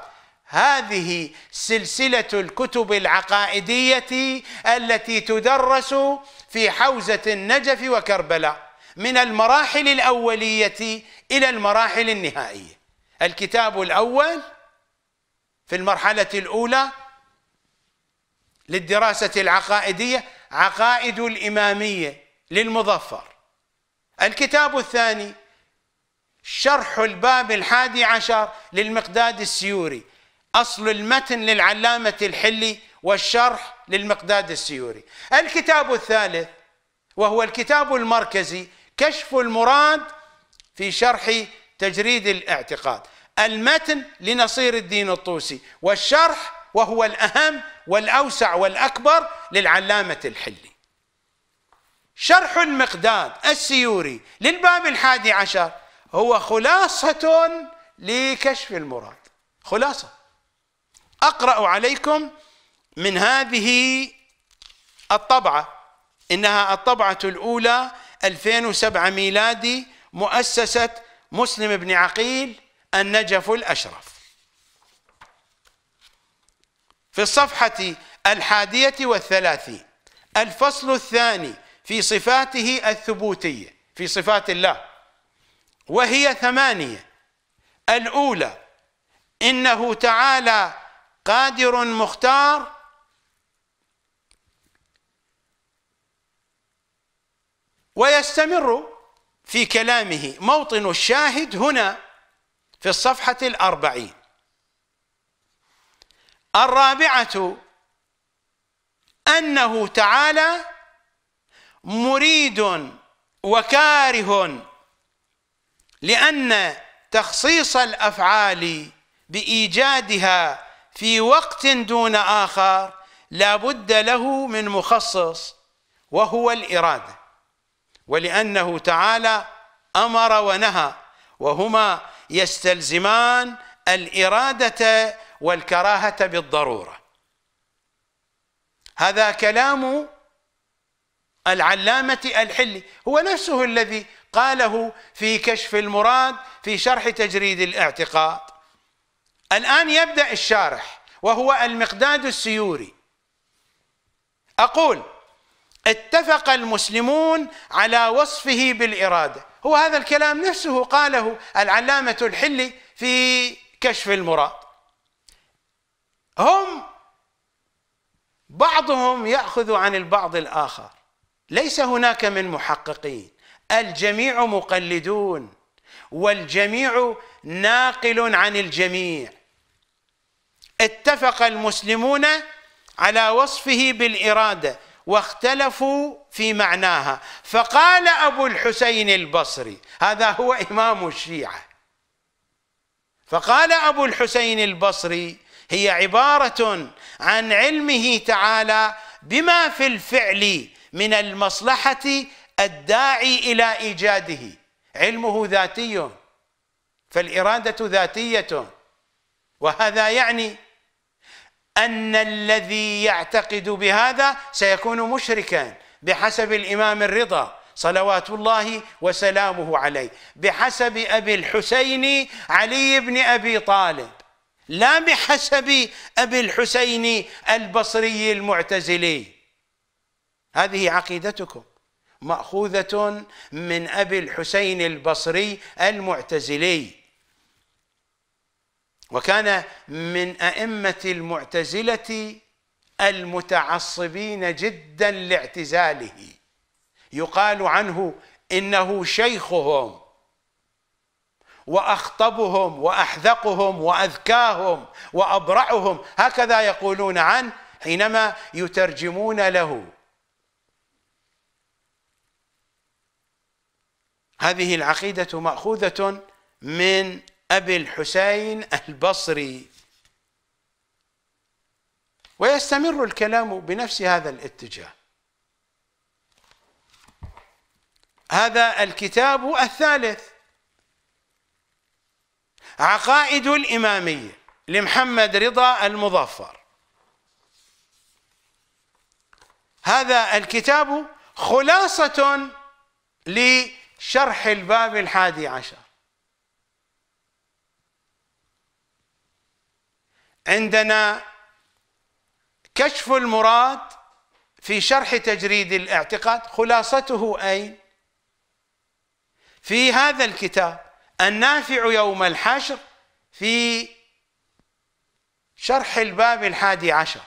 A: هذه سلسله الكتب العقائديه التي تدرس في حوزه النجف وكربلاء من المراحل الاوليه الى المراحل النهائيه الكتاب الاول في المرحله الاولى للدراسه العقائديه عقائد الاماميه للمظفر الكتاب الثاني شرح الباب الحادي عشر للمقداد السيوري أصل المتن للعلامة الحلي والشرح للمقداد السيوري الكتاب الثالث وهو الكتاب المركزي كشف المراد في شرح تجريد الاعتقاد المتن لنصير الدين الطوسي والشرح وهو الأهم والأوسع والأكبر للعلامة الحلي شرح المقداد السيوري للباب الحادي عشر هو خلاصة لكشف المراد خلاصه أقرأ عليكم من هذه الطبعة إنها الطبعة الأولى 2007 ميلادي مؤسسة مسلم بن عقيل النجف الأشرف في الصفحة الحادية والثلاثين الفصل الثاني في صفاته الثبوتية في صفات الله وهي ثمانية الأولى إنه تعالى قادر مختار ويستمر في كلامه موطن الشاهد هنا في الصفحة الأربعين الرابعة أنه تعالى مريد وكاره لأن تخصيص الأفعال بإيجادها في وقت دون آخر لا بد له من مخصص وهو الإرادة ولأنه تعالى أمر ونهى وهما يستلزمان الإرادة والكراهة بالضرورة هذا كلام العلامة الحلي هو نفسه الذي قاله في كشف المراد في شرح تجريد الاعتقاد الآن يبدأ الشارح وهو المقداد السيوري أقول اتفق المسلمون على وصفه بالإرادة هو هذا الكلام نفسه قاله العلامة الحلي في كشف المراد هم بعضهم يأخذ عن البعض الآخر ليس هناك من محققين الجميع مقلدون والجميع ناقل عن الجميع اتفق المسلمون على وصفه بالاراده واختلفوا في معناها فقال ابو الحسين البصري هذا هو امام الشيعه فقال ابو الحسين البصري هي عباره عن علمه تعالى بما في الفعل من المصلحه الداعي الى ايجاده علمه ذاتي فالاراده ذاتيه وهذا يعني أن الذي يعتقد بهذا سيكون مشركا بحسب الإمام الرضا صلوات الله وسلامه عليه بحسب أبي الحسين علي بن أبي طالب لا بحسب أبي الحسين البصري المعتزلي هذه عقيدتكم مأخوذة من أبي الحسين البصري المعتزلي وكان من أئمة المعتزلة المتعصبين جدا لاعتزاله يقال عنه إنه شيخهم وأخطبهم وأحذقهم وأذكاهم وأبرعهم هكذا يقولون عنه حينما يترجمون له هذه العقيدة مأخوذة من أبي الحسين البصري ويستمر الكلام بنفس هذا الاتجاه هذا الكتاب الثالث عقائد الإمامية لمحمد رضا المظفر هذا الكتاب خلاصة لشرح الباب الحادي عشر عندنا كشف المراد في شرح تجريد الاعتقاد خلاصته اي في هذا الكتاب النافع يوم الحشر في شرح الباب الحادي عشر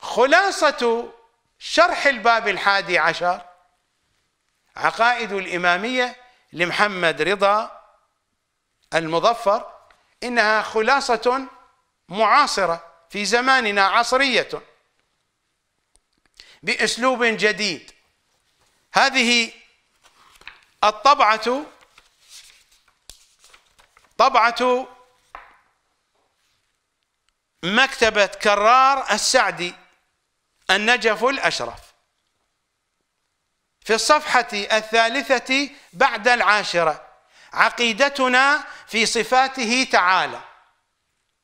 A: خلاصة شرح الباب الحادي عشر عقائد الإمامية لمحمد رضا المظفر انها خلاصه معاصره في زماننا عصريه باسلوب جديد هذه الطبعه طبعه مكتبه كرار السعدي النجف الاشرف في الصفحة الثالثة بعد العاشرة عقيدتنا في صفاته تعالى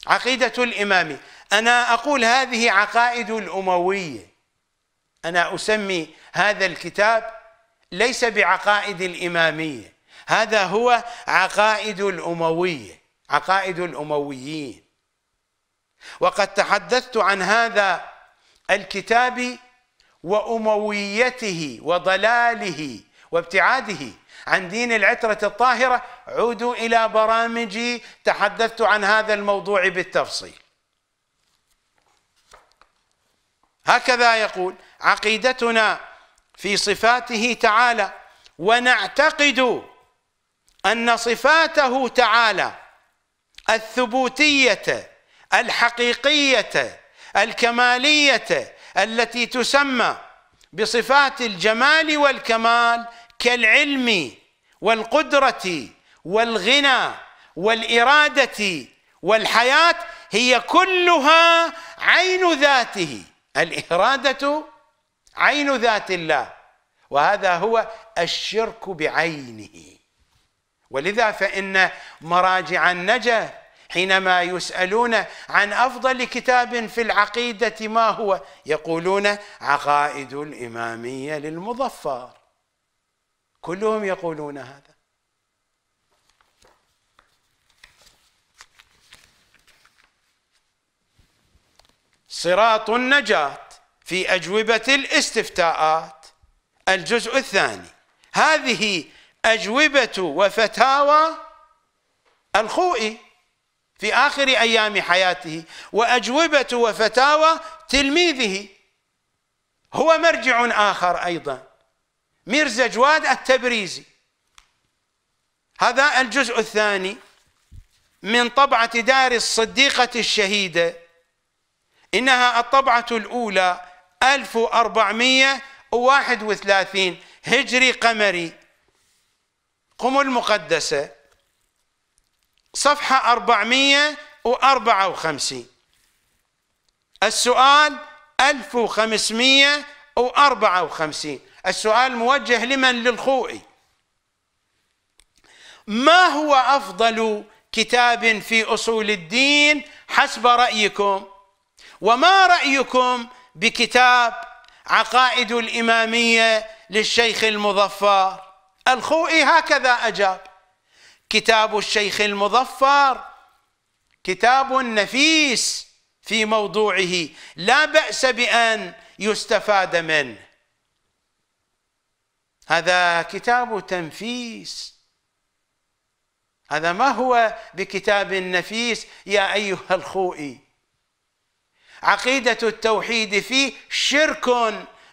A: عقيدة الإمام أنا أقول هذه عقائد الأموية أنا أسمي هذا الكتاب ليس بعقائد الإمامية هذا هو عقائد الأموية عقائد الأمويين وقد تحدثت عن هذا الكتاب وأمويته وضلاله وابتعاده عن دين العترة الطاهرة عودوا إلى برامجي تحدثت عن هذا الموضوع بالتفصيل هكذا يقول عقيدتنا في صفاته تعالى ونعتقد أن صفاته تعالى الثبوتية الحقيقية الكمالية التي تسمى بصفات الجمال والكمال كالعلم والقدره والغنى والاراده والحياه هي كلها عين ذاته الاراده عين ذات الله وهذا هو الشرك بعينه ولذا فان مراجع النجا حينما يسالون عن افضل كتاب في العقيده ما هو يقولون عقائد الاماميه للمظفر كلهم يقولون هذا صراط النجاة في أجوبة الاستفتاءات الجزء الثاني هذه أجوبة وفتاوى الخوئي في آخر أيام حياته وأجوبة وفتاوى تلميذه هو مرجع آخر أيضا ميرزا جواد التبريزي هذا الجزء الثاني من طبعة دار الصديقة الشهيدة إنها الطبعة الأولى 1431 هجري قمري قم المقدسة صفحة 454 السؤال 1554 السؤال موجه لمن للخوئي ما هو افضل كتاب في اصول الدين حسب رايكم وما رايكم بكتاب عقائد الاماميه للشيخ المظفر الخوئي هكذا اجاب كتاب الشيخ المظفر كتاب نفيس في موضوعه لا باس بان يستفاد منه هذا كتاب تنفيس هذا ما هو بكتاب نفيس يا أيها الخوئي عقيدة التوحيد فيه شرك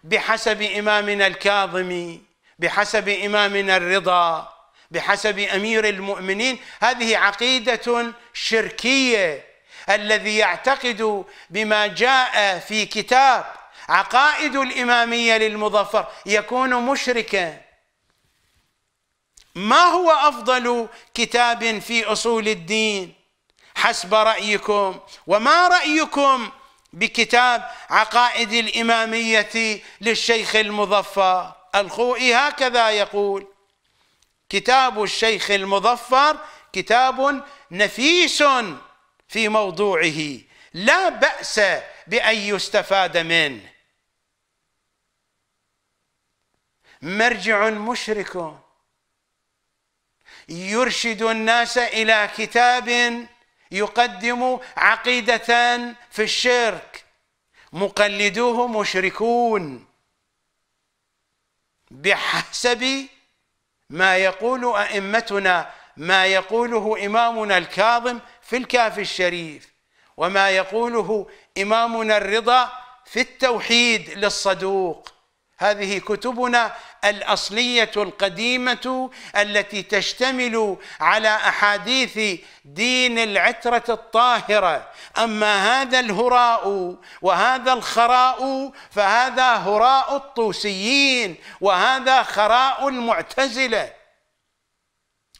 A: بحسب إمامنا الكاظمي بحسب إمامنا الرضا بحسب أمير المؤمنين هذه عقيدة شركية الذي يعتقد بما جاء في كتاب عقائد الاماميه للمظفر يكون مشركا ما هو افضل كتاب في اصول الدين حسب رايكم وما رايكم بكتاب عقائد الاماميه للشيخ المظفر الخوئي هكذا يقول كتاب الشيخ المظفر كتاب نفيس في موضوعه لا باس بان يستفاد منه مرجع مشرك يرشد الناس الى كتاب يقدم عقيده في الشرك مقلدوه مشركون بحسب ما يقول ائمتنا ما يقوله امامنا الكاظم في الكافي الشريف وما يقوله امامنا الرضا في التوحيد للصدوق هذه كتبنا الاصليه القديمه التي تشتمل على احاديث دين العتره الطاهره اما هذا الهراء وهذا الخراء فهذا هراء الطوسيين وهذا خراء المعتزله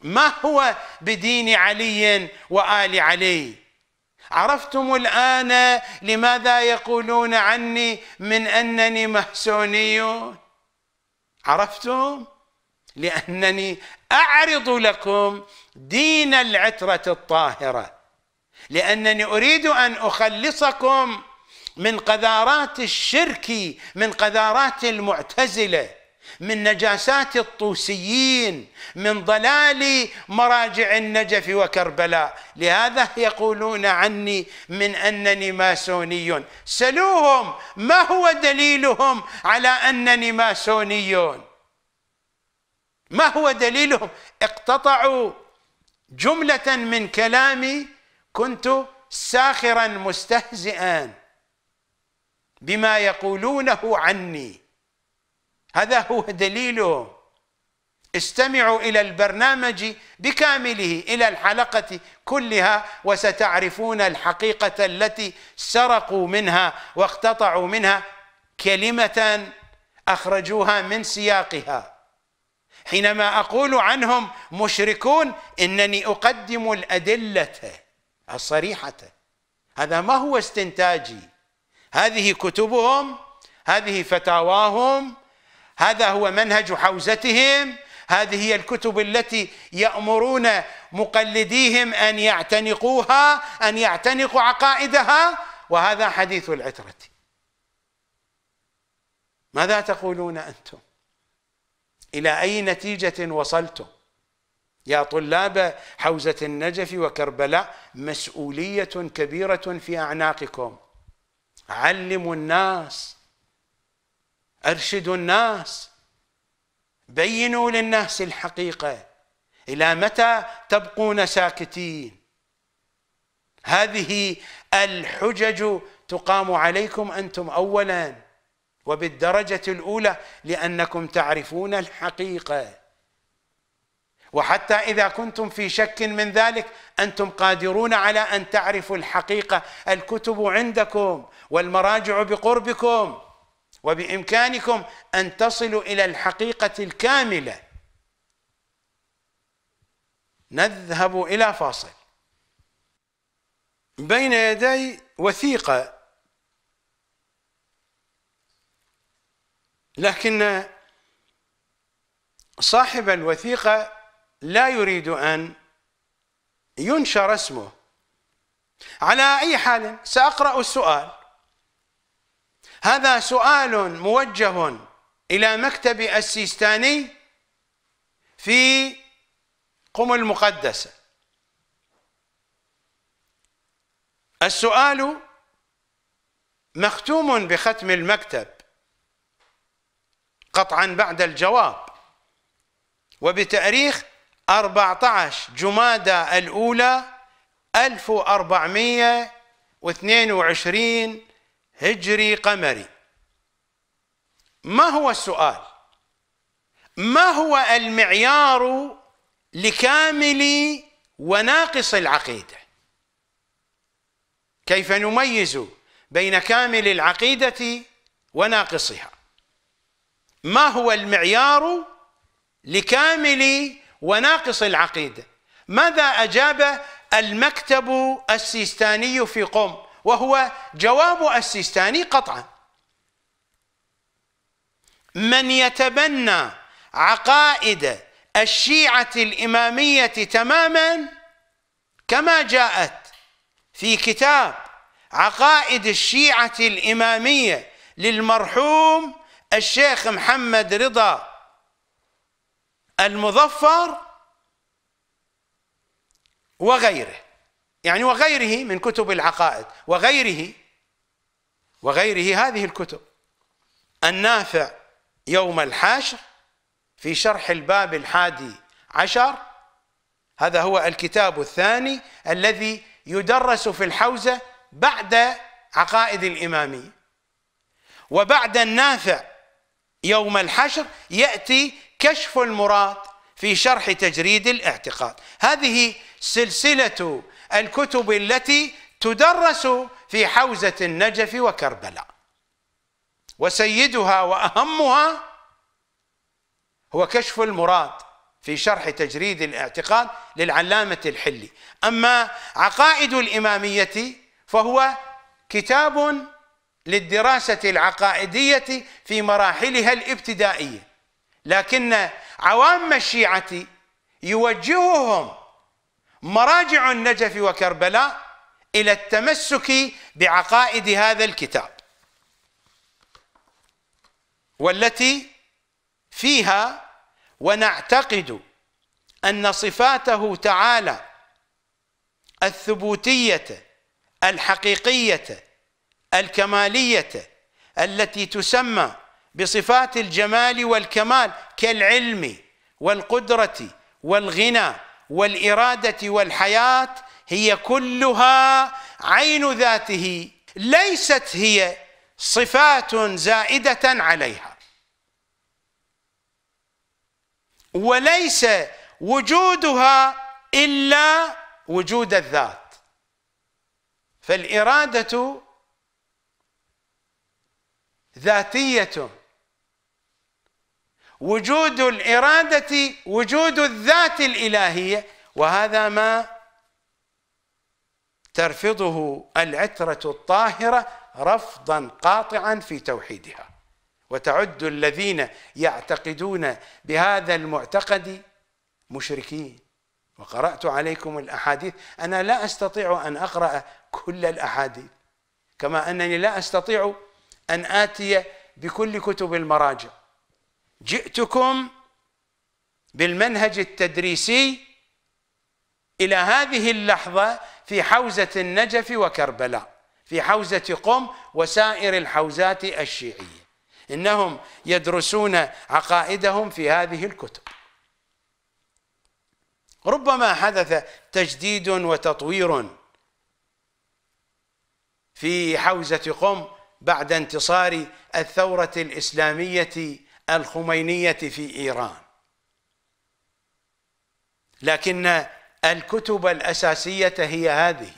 A: ما هو بدين علي وال علي عرفتم الان لماذا يقولون عني من انني مهسوني عرفتم لانني اعرض لكم دين العتره الطاهره لانني اريد ان اخلصكم من قذارات الشرك من قذارات المعتزله من نجاسات الطوسيين من ضلال مراجع النجف وكربلاء لهذا يقولون عني من انني ماسوني سلوهم ما هو دليلهم على انني ماسوني ما هو دليلهم اقتطعوا جمله من كلامي كنت ساخرا مستهزئا بما يقولونه عني هذا هو دليله استمعوا إلى البرنامج بكامله إلى الحلقة كلها وستعرفون الحقيقة التي سرقوا منها واقتطعوا منها كلمة أخرجوها من سياقها حينما أقول عنهم مشركون إنني أقدم الأدلة الصريحة هذا ما هو استنتاجي هذه كتبهم هذه فتاواهم هذا هو منهج حوزتهم هذه هي الكتب التي يأمرون مقلديهم أن يعتنقوها أن يعتنقوا عقائدها وهذا حديث العترة ماذا تقولون أنتم إلى أي نتيجة وصلتم يا طلاب حوزة النجف وكربلاء مسؤولية كبيرة في أعناقكم علموا الناس ارشدوا الناس بينوا للناس الحقيقه الى متى تبقون ساكتين هذه الحجج تقام عليكم انتم اولا وبالدرجه الاولى لانكم تعرفون الحقيقه وحتى اذا كنتم في شك من ذلك انتم قادرون على ان تعرفوا الحقيقه الكتب عندكم والمراجع بقربكم وبإمكانكم أن تصلوا إلى الحقيقة الكاملة نذهب إلى فاصل بين يدي وثيقة لكن صاحب الوثيقة لا يريد أن ينشر اسمه على أي حال سأقرأ السؤال هذا سؤال موجه إلى مكتب السيستاني في قم المقدسة السؤال مختوم بختم المكتب قطعا بعد الجواب وبتاريخ 14 جمادى الأولى 1422 هجري قمري ما هو السؤال ما هو المعيار لكامل وناقص العقيده كيف نميز بين كامل العقيده وناقصها ما هو المعيار لكامل وناقص العقيده ماذا اجاب المكتب السيستاني في قم وهو جواب السيستاني قطعا من يتبنى عقائد الشيعة الإمامية تماما كما جاءت في كتاب عقائد الشيعة الإمامية للمرحوم الشيخ محمد رضا المظفر وغيره يعني وغيره من كتب العقائد وغيره وغيره هذه الكتب النافع يوم الحشر في شرح الباب الحادي عشر هذا هو الكتاب الثاني الذي يدرس في الحوزة بعد عقائد الإمامية وبعد النافع يوم الحشر يأتي كشف المراد في شرح تجريد الاعتقاد هذه سلسلة الكتب التي تدرس في حوزة النجف وكربلاء وسيدها وأهمها هو كشف المراد في شرح تجريد الاعتقاد للعلامة الحلي أما عقائد الإمامية فهو كتاب للدراسة العقائدية في مراحلها الابتدائية لكن عوام الشيعة يوجههم مراجع النجف وكربلاء إلى التمسك بعقائد هذا الكتاب والتي فيها ونعتقد أن صفاته تعالى الثبوتية الحقيقية الكمالية التي تسمى بصفات الجمال والكمال كالعلم والقدرة والغنى والاراده والحياه هي كلها عين ذاته ليست هي صفات زائده عليها وليس وجودها الا وجود الذات فالاراده ذاتيه وجود الإرادة وجود الذات الإلهية وهذا ما ترفضه العترة الطاهرة رفضا قاطعا في توحيدها وتعد الذين يعتقدون بهذا المعتقد مشركين وقرأت عليكم الأحاديث أنا لا أستطيع أن أقرأ كل الأحاديث كما أنني لا أستطيع أن آتي بكل كتب المراجع جئتكم بالمنهج التدريسي إلى هذه اللحظة في حوزة النجف وكربلاء في حوزة قم وسائر الحوزات الشيعية إنهم يدرسون عقائدهم في هذه الكتب ربما حدث تجديد وتطوير في حوزة قم بعد انتصار الثورة الإسلامية الخمينية في إيران لكن الكتب الأساسية هي هذه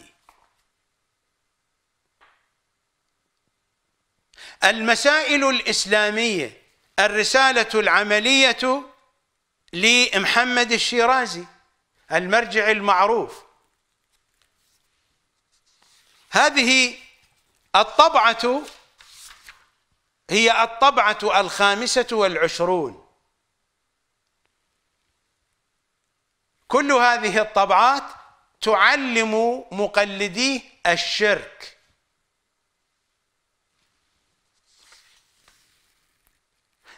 A: المسائل الإسلامية الرسالة العملية لمحمد الشيرازي المرجع المعروف هذه الطبعة هي الطبعة الخامسة والعشرون كل هذه الطبعات تعلم مقلديه الشرك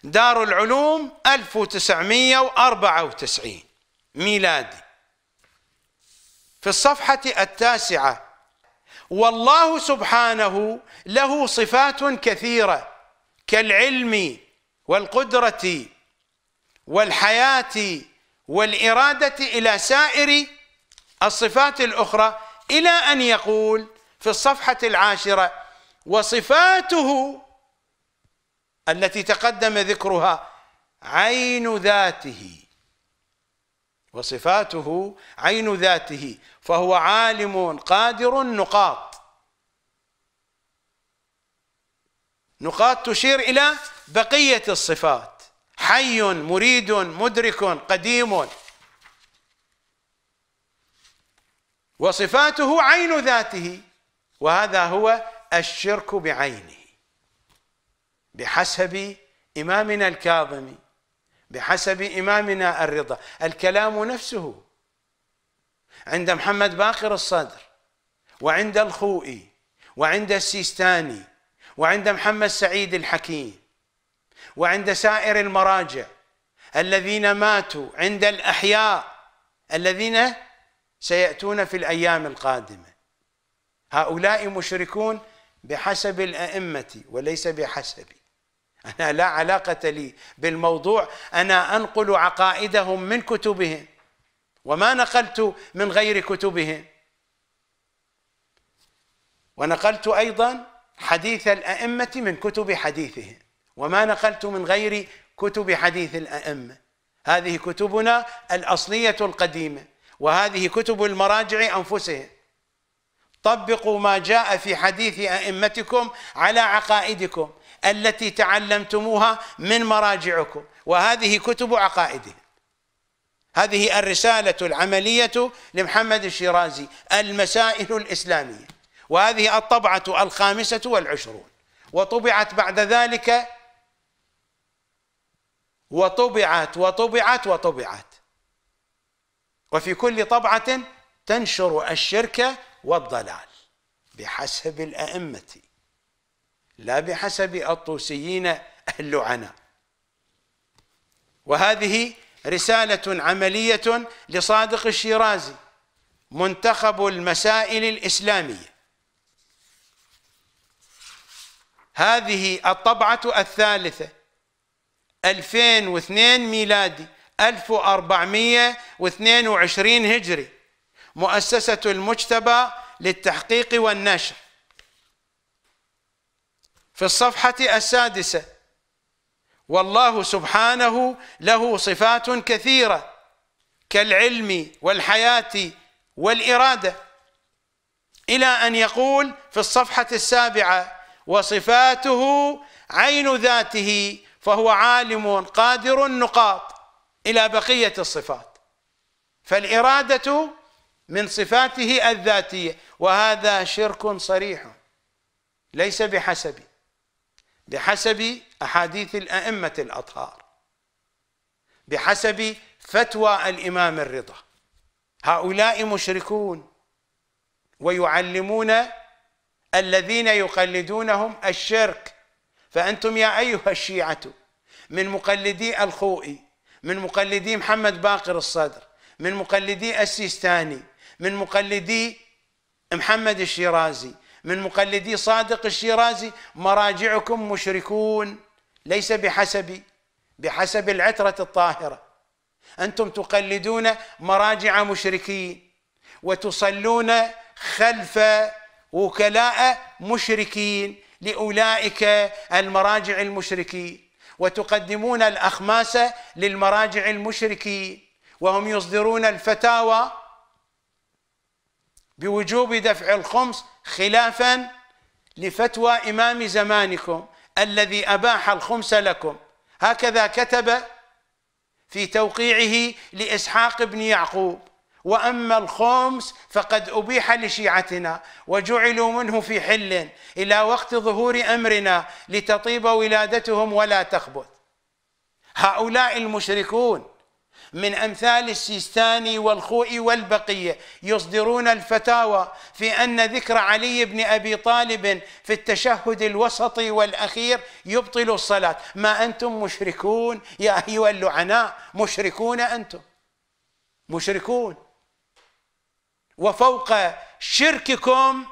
A: دار العلوم 1994 ميلادي في الصفحة التاسعة والله سبحانه له صفات كثيرة كالعلم والقدرة والحياة والإرادة إلى سائر الصفات الأخرى إلى أن يقول في الصفحة العاشرة وصفاته التي تقدم ذكرها عين ذاته وصفاته عين ذاته فهو عالم قادر نقاط نقاط تشير إلى بقية الصفات حي مريد مدرك قديم وصفاته عين ذاته وهذا هو الشرك بعينه بحسب إمامنا الكاظمي بحسب إمامنا الرضا الكلام نفسه عند محمد باقر الصدر وعند الخوئي وعند السيستاني وعند محمد سعيد الحكيم وعند سائر المراجع الذين ماتوا عند الأحياء الذين سيأتون في الأيام القادمة هؤلاء مشركون بحسب الأئمة وليس بحسبي أنا لا علاقة لي بالموضوع أنا أنقل عقائدهم من كتبهم وما نقلت من غير كتبهم ونقلت أيضا حديث الأئمة من كتب حديثهم وما نقلت من غير كتب حديث الأئمة هذه كتبنا الأصلية القديمة وهذه كتب المراجع أنفسهم طبقوا ما جاء في حديث أئمتكم على عقائدكم التي تعلمتموها من مراجعكم وهذه كتب عقائده هذه الرسالة العملية لمحمد الشيرازي المسائل الإسلامية وهذه الطبعة الخامسة والعشرون وطبعت بعد ذلك وطبعت وطبعت وطبعت وفي كل طبعة تنشر الشرك والضلال بحسب الأئمة لا بحسب الطوسيين اللعنة وهذه رسالة عملية لصادق الشيرازي منتخب المسائل الإسلامية هذه الطبعة الثالثة 2002 ميلادي 1422 هجري مؤسسة المجتبى للتحقيق والنشر في الصفحة السادسة والله سبحانه له صفات كثيرة كالعلم والحياة والإرادة إلى أن يقول في الصفحة السابعة وصفاته عين ذاته فهو عالم قادر نقاط الى بقيه الصفات فالاراده من صفاته الذاتيه وهذا شرك صريح ليس بحسب بحسب احاديث الائمه الاطهار بحسب فتوى الامام الرضا هؤلاء مشركون ويعلمون الذين يقلدونهم الشرك فأنتم يا أيها الشيعة من مقلدي الخوئي من مقلدي محمد باقر الصدر من مقلدي السيستاني من مقلدي محمد الشيرازي من مقلدي صادق الشيرازي مراجعكم مشركون ليس بحسبي بحسب العترة الطاهرة أنتم تقلدون مراجع مشركين وتصلون خلف وكلاء مشركين لأولئك المراجع المشركين وتقدمون الأخماس للمراجع المشركين وهم يصدرون الفتاوى بوجوب دفع الخمس خلافا لفتوى إمام زمانكم الذي أباح الخمس لكم هكذا كتب في توقيعه لإسحاق بن يعقوب واما الخمس فقد ابيح لشيعتنا وجعلوا منه في حل الى وقت ظهور امرنا لتطيب ولادتهم ولا تخبث. هؤلاء المشركون من امثال السيستاني والخوئي والبقيه يصدرون الفتاوى في ان ذكر علي بن ابي طالب في التشهد الوسطي والاخير يبطل الصلاه، ما انتم مشركون يا ايها اللعناء مشركون انتم مشركون وفوق شرككم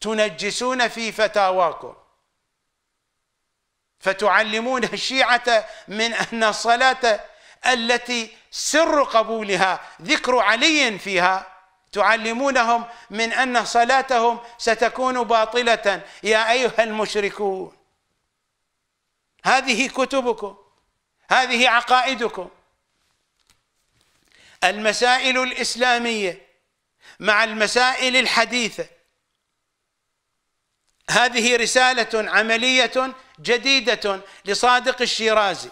A: تنجسون في فتاواكم فتعلمون الشيعة من أن الصلاة التي سر قبولها ذكر علي فيها تعلمونهم من أن صلاتهم ستكون باطلة يا أيها المشركون هذه كتبكم هذه عقائدكم المسائل الإسلامية مع المسائل الحديثة هذه رسالة عملية جديدة لصادق الشيرازي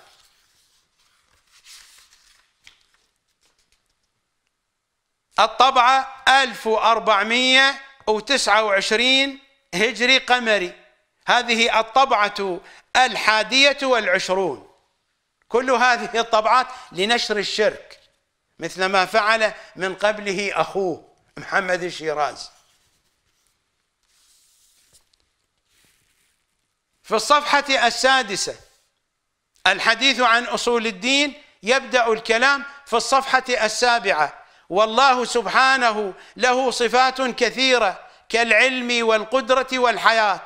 A: الطبعة 1429 هجري قمري هذه الطبعة الحادية والعشرون كل هذه الطبعات لنشر الشرك مثل ما فعل من قبله أخوه محمد الشيراز في الصفحة السادسة الحديث عن أصول الدين يبدأ الكلام في الصفحة السابعة والله سبحانه له صفات كثيرة كالعلم والقدرة والحياة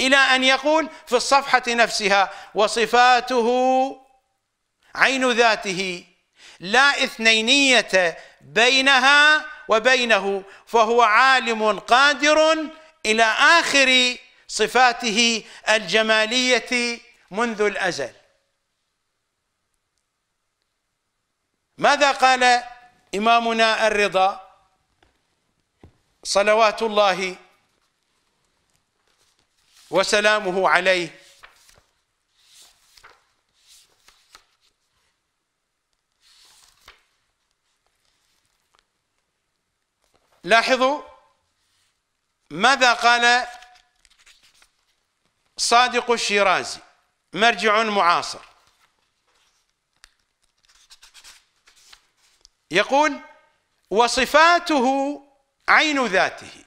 A: إلى أن يقول في الصفحة نفسها وصفاته عين ذاته لا اثنينيه بينها وبينه فهو عالم قادر الى اخر صفاته الجماليه منذ الازل ماذا قال امامنا الرضا صلوات الله وسلامه عليه لاحظوا ماذا قال صادق الشيرازي مرجع معاصر يقول وصفاته عين ذاته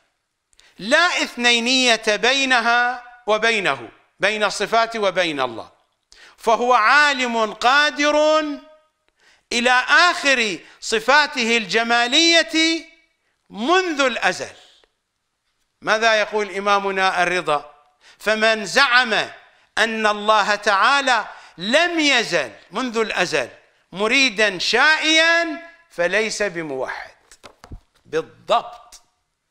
A: لا اثنينية بينها وبينه بين الصفات وبين الله فهو عالم قادر إلى آخر صفاته الجمالية منذ الازل ماذا يقول امامنا الرضا فمن زعم ان الله تعالى لم يزل منذ الازل مريدا شائيا فليس بموحد بالضبط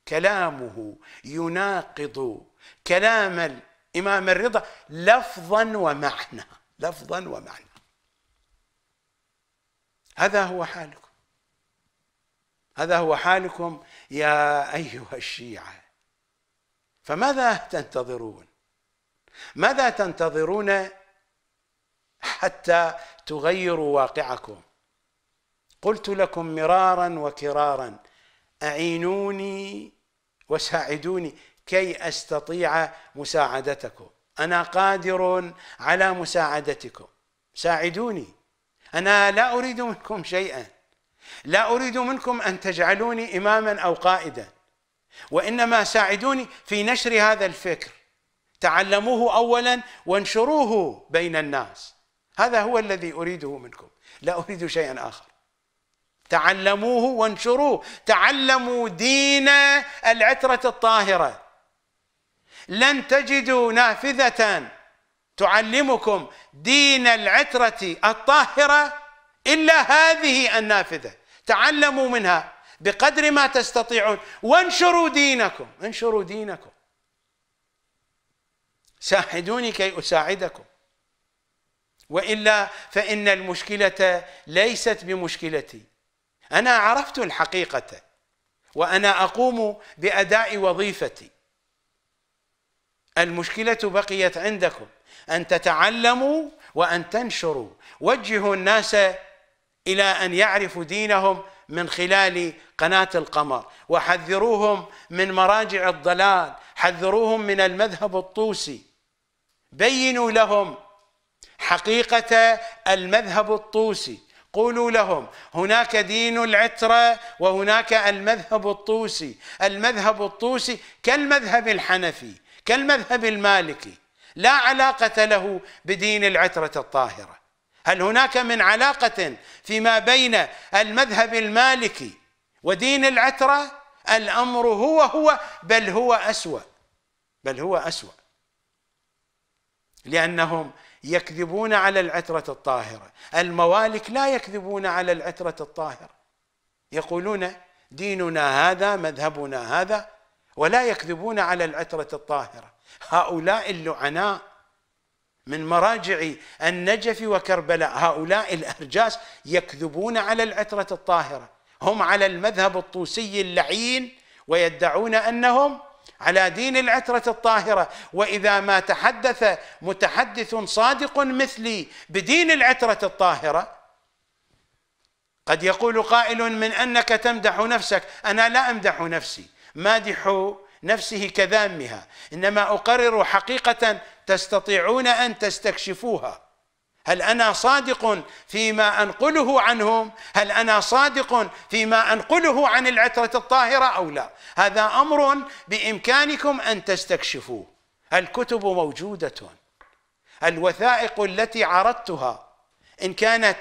A: كلامه يناقض كلام الامام الرضا لفظا ومعنى لفظا ومعنى هذا هو حالكم هذا هو حالكم يا ايها الشيعه فماذا تنتظرون ماذا تنتظرون حتى تغيروا واقعكم قلت لكم مرارا وكرارا اعينوني وساعدوني كي استطيع مساعدتكم انا قادر على مساعدتكم ساعدوني انا لا اريد منكم شيئا لا اريد منكم ان تجعلوني اماما او قائدا وانما ساعدوني في نشر هذا الفكر تعلموه اولا وانشروه بين الناس هذا هو الذي اريده منكم لا اريد شيئا اخر تعلموه وانشروه تعلموا دين العترة الطاهرة لن تجدوا نافذة تعلمكم دين العترة الطاهرة إلا هذه النافذة تعلموا منها بقدر ما تستطيعون وانشروا دينكم انشروا دينكم ساعدوني كي أساعدكم وإلا فإن المشكلة ليست بمشكلتي أنا عرفت الحقيقة وأنا أقوم بأداء وظيفتي المشكلة بقيت عندكم أن تتعلموا وأن تنشروا وجهوا الناس إلى أن يعرفوا دينهم من خلال قناة القمر وحذروهم من مراجع الضلال حذروهم من المذهب الطوسي بينوا لهم حقيقة المذهب الطوسي قولوا لهم هناك دين العترة وهناك المذهب الطوسي المذهب الطوسي كالمذهب الحنفي كالمذهب المالكي لا علاقة له بدين العترة الطاهرة هل هناك من علاقة فيما بين المذهب المالكي ودين العترة الأمر هو هو بل هو أسوأ بل هو أسوأ لأنهم يكذبون على العترة الطاهرة الموالك لا يكذبون على العترة الطاهرة يقولون ديننا هذا مذهبنا هذا ولا يكذبون على العترة الطاهرة هؤلاء اللعناء من مراجع النجف وكربلاء هؤلاء الأرجاس يكذبون على العترة الطاهرة هم على المذهب الطوسي اللعين ويدعون أنهم على دين العترة الطاهرة وإذا ما تحدث متحدث صادق مثلي بدين العترة الطاهرة قد يقول قائل من أنك تمدح نفسك أنا لا أمدح نفسي مادح نفسه كذامها انما اقرر حقيقه تستطيعون ان تستكشفوها هل انا صادق فيما انقله عنهم هل انا صادق فيما انقله عن العتره الطاهره او لا هذا امر بامكانكم ان تستكشفوه الكتب موجوده الوثائق التي عرضتها ان كانت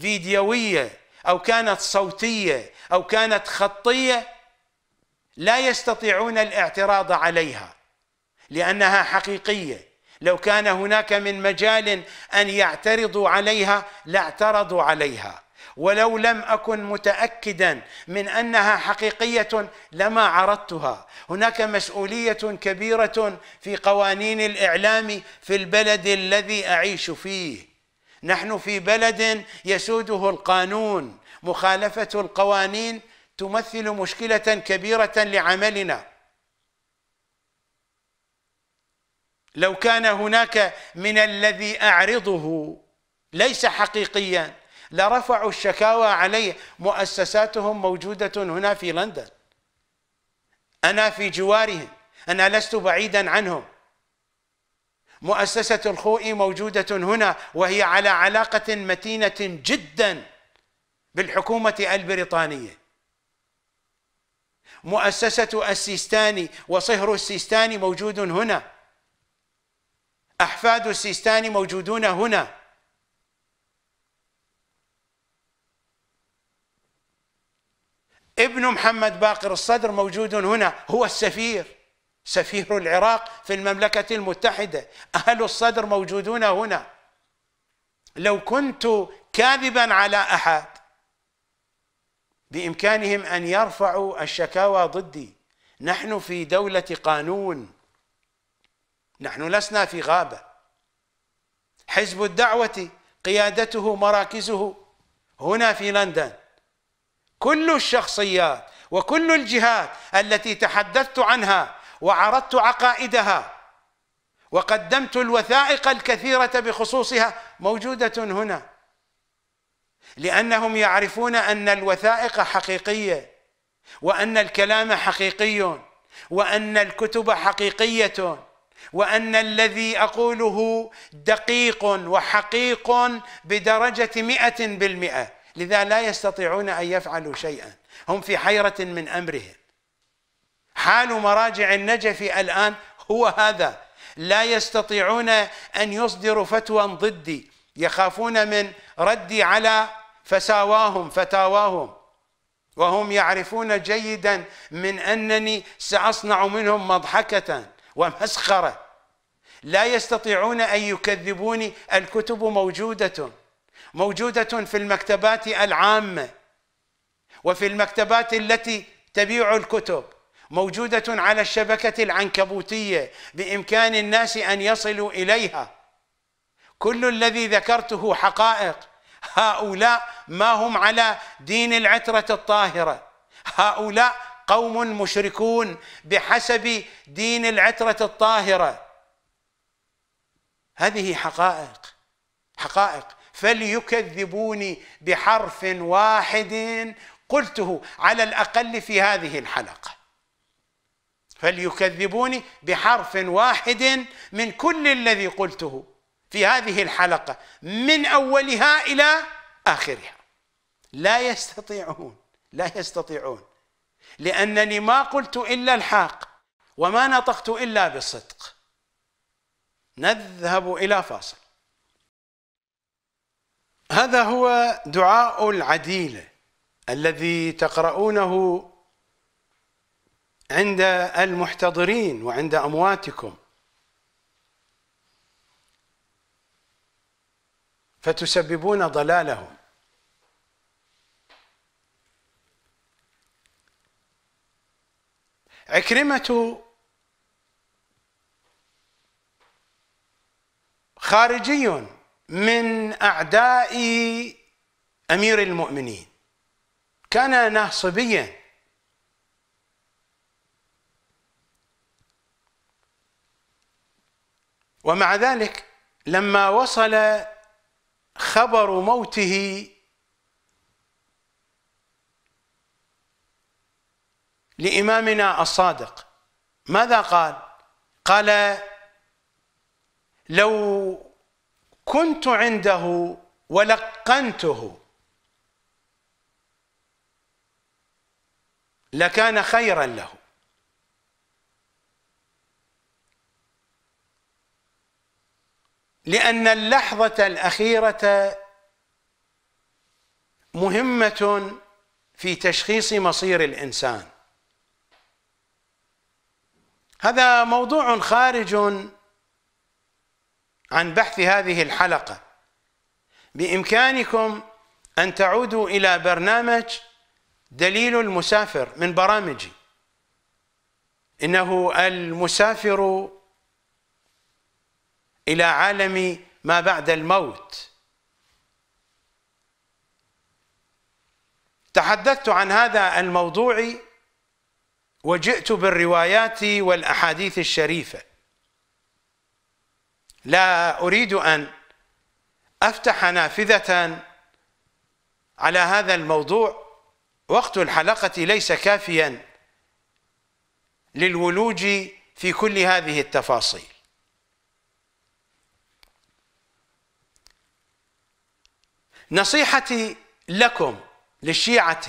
A: فيديويه او كانت صوتيه او كانت خطيه لا يستطيعون الاعتراض عليها لأنها حقيقية لو كان هناك من مجال أن يعترضوا عليها لاعترضوا عليها ولو لم أكن متأكدا من أنها حقيقية لما عرضتها هناك مسؤولية كبيرة في قوانين الإعلام في البلد الذي أعيش فيه نحن في بلد يسوده القانون مخالفة القوانين تمثل مشكلة كبيرة لعملنا لو كان هناك من الذي أعرضه ليس حقيقيا لرفعوا الشكاوى عليه مؤسساتهم موجودة هنا في لندن أنا في جوارهم أنا لست بعيدا عنهم مؤسسة الخوئي موجودة هنا وهي على علاقة متينة جدا بالحكومة البريطانية مؤسسة السيستاني وصهر السيستاني موجود هنا أحفاد السيستاني موجودون هنا ابن محمد باقر الصدر موجود هنا هو السفير سفير العراق في المملكة المتحدة أهل الصدر موجودون هنا لو كنت كاذبا على أحد بامكانهم ان يرفعوا الشكاوى ضدي نحن في دوله قانون نحن لسنا في غابه حزب الدعوه قيادته مراكزه هنا في لندن كل الشخصيات وكل الجهات التي تحدثت عنها وعرضت عقائدها وقدمت الوثائق الكثيره بخصوصها موجوده هنا لأنهم يعرفون أن الوثائق حقيقية وأن الكلام حقيقي وأن الكتب حقيقية وأن الذي أقوله دقيق وحقيق بدرجة مئة بالمئة لذا لا يستطيعون أن يفعلوا شيئا هم في حيرة من أمرهم حال مراجع النجف الآن هو هذا لا يستطيعون أن يصدروا فتوى ضدي يخافون من ردي على فساواهم فتاواهم وهم يعرفون جيدا من انني ساصنع منهم مضحكه ومسخره لا يستطيعون ان يكذبوني الكتب موجوده موجوده في المكتبات العامه وفي المكتبات التي تبيع الكتب موجوده على الشبكه العنكبوتيه بامكان الناس ان يصلوا اليها كل الذي ذكرته حقائق هؤلاء ما هم على دين العترة الطاهرة هؤلاء قوم مشركون بحسب دين العترة الطاهرة هذه حقائق حقائق فليكذبوني بحرف واحد قلته على الأقل في هذه الحلقة فليكذبوني بحرف واحد من كل الذي قلته في هذه الحلقة من أولها إلى آخرها لا يستطيعون لا يستطيعون لأنني ما قلت إلا الحاق وما نطقت إلا بالصدق نذهب إلى فاصل هذا هو دعاء العديلة الذي تقرؤونه عند المحتضرين وعند أمواتكم فتسببون ضلالهم عكرمة خارجي من أعداء أمير المؤمنين كان ناصبيا ومع ذلك لما وصل خبر موته لإمامنا الصادق ماذا قال؟ قال لو كنت عنده ولقنته لكان خيرا له لأن اللحظة الأخيرة مهمة في تشخيص مصير الإنسان هذا موضوع خارج عن بحث هذه الحلقة بإمكانكم أن تعودوا إلى برنامج دليل المسافر من برامجي إنه المسافر إلى عالم ما بعد الموت تحدثت عن هذا الموضوع وجئت بالروايات والأحاديث الشريفة لا أريد أن أفتح نافذة على هذا الموضوع وقت الحلقة ليس كافيا للولوج في كل هذه التفاصيل نصيحتي لكم للشيعة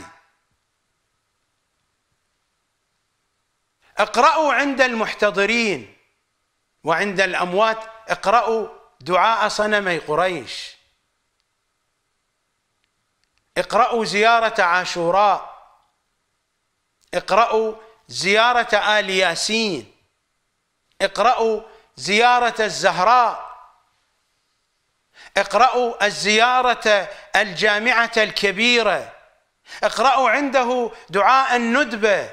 A: اقرأوا عند المحتضرين وعند الأموات اقرأوا دعاء صنمي قريش اقرأوا زيارة عاشوراء اقرأوا زيارة آل ياسين اقرأوا زيارة الزهراء اقرأوا الزيارة الجامعة الكبيرة اقرأوا عنده دعاء الندبة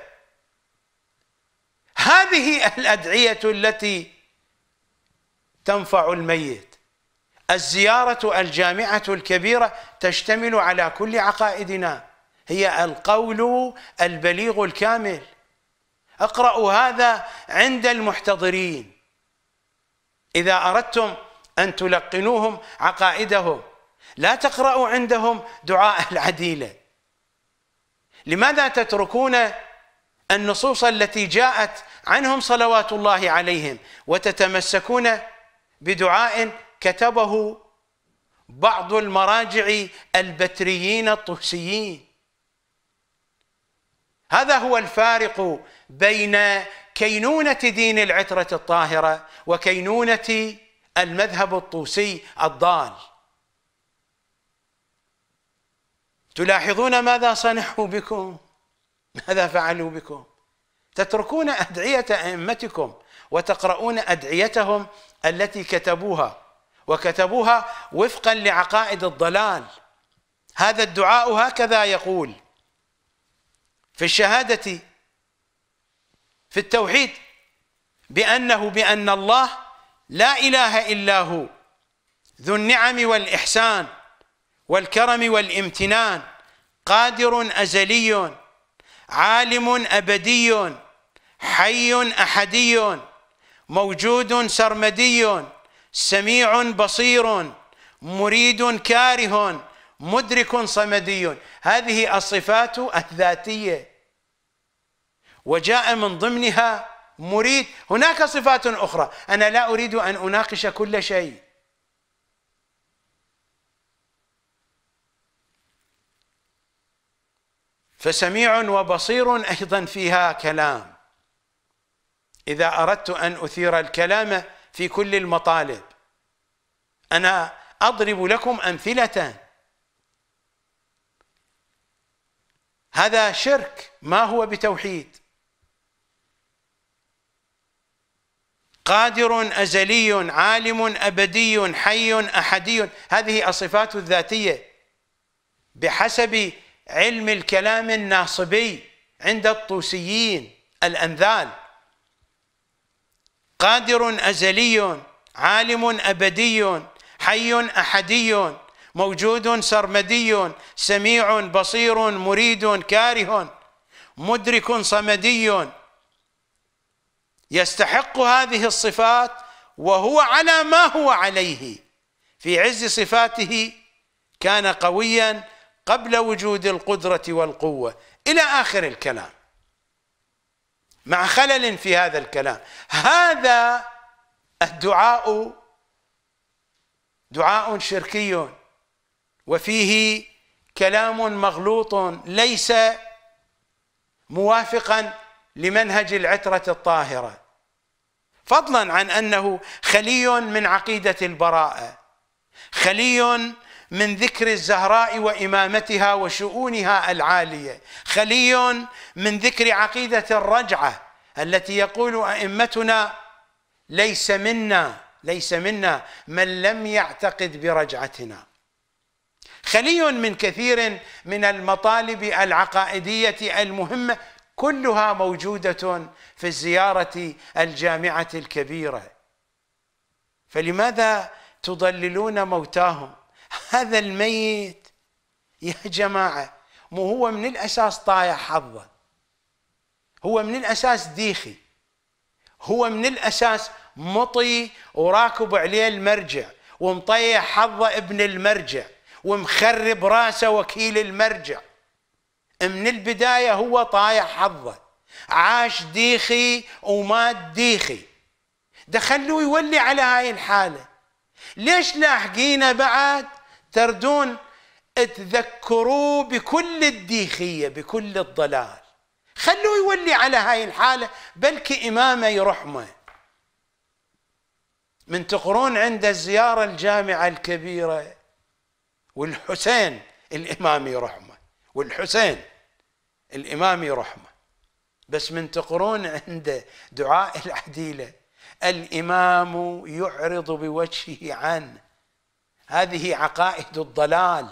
A: هذه الأدعية التي تنفع الميت الزيارة الجامعة الكبيرة تشتمل على كل عقائدنا هي القول البليغ الكامل اقرأوا هذا عند المحتضرين إذا أردتم أن تلقنوهم عقائدهم لا تقرأوا عندهم دعاء العديلة لماذا تتركون النصوص التي جاءت عنهم صلوات الله عليهم وتتمسكون بدعاء كتبه بعض المراجع البتريين الطوسيين هذا هو الفارق بين كينونة دين العترة الطاهرة وكينونة المذهب الطوسي الضال تلاحظون ماذا صنعوا بكم ماذا فعلوا بكم تتركون أدعية أئمتكم وتقرؤون أدعيتهم التي كتبوها وكتبوها وفقا لعقائد الضلال هذا الدعاء هكذا يقول في الشهادة في التوحيد بأنه بأن الله لا إله إلا هو ذو النعم والإحسان والكرم والامتنان قادر أزلي عالم أبدي حي أحدي موجود سرمدي سميع بصير مريد كاره مدرك صمدي هذه الصفات الذاتيه وجاء من ضمنها مريد هناك صفات أخرى أنا لا أريد أن أناقش كل شيء فسميع وبصير أيضا فيها كلام إذا أردت أن أثير الكلام في كل المطالب أنا أضرب لكم أمثلة هذا شرك ما هو بتوحيد قادر أزلي عالم أبدي حي أحدي هذه الصفات الذاتية بحسب علم الكلام الناصبي عند الطوسيين الأنذال قادر أزلي عالم أبدي حي أحدي موجود سرمدي سميع بصير مريد كاره مدرك صمدي يستحق هذه الصفات وهو على ما هو عليه في عز صفاته كان قويا قبل وجود القدرة والقوة إلى آخر الكلام مع خلل في هذا الكلام هذا الدعاء دعاء شركي وفيه كلام مغلوط ليس موافقا لمنهج العترة الطاهرة فضلا عن انه خلي من عقيده البراءه خلي من ذكر الزهراء وامامتها وشؤونها العاليه خلي من ذكر عقيده الرجعه التي يقول ائمتنا ليس منا ليس منا من لم يعتقد برجعتنا خلي من كثير من المطالب العقائديه المهمه كلها موجودة في الزيارة الجامعة الكبيرة فلماذا تضللون موتاهم هذا الميت يا جماعة مو هو من الأساس طايح حظه هو من الأساس ديخي هو من الأساس مطي وراكب عليه المرجع ومطيح حظه ابن المرجع ومخرب راسه وكيل المرجع من البداية هو طايح حظه عاش ديخي ومات ديخي دخلوا يولي على هاي الحالة ليش لاحقينا بعد تردون تذكروا بكل الديخية بكل الضلال خلوه يولي على هاي الحالة بلكي إمامه يرحمه من تقرون عند الزيارة الجامعة الكبيرة والحسين الإمام يرحمه والحسين الإمامي رحمة بس من تقرون عند دعاء العديلة الإمام يعرض بوجهه عن هذه عقائد الضلال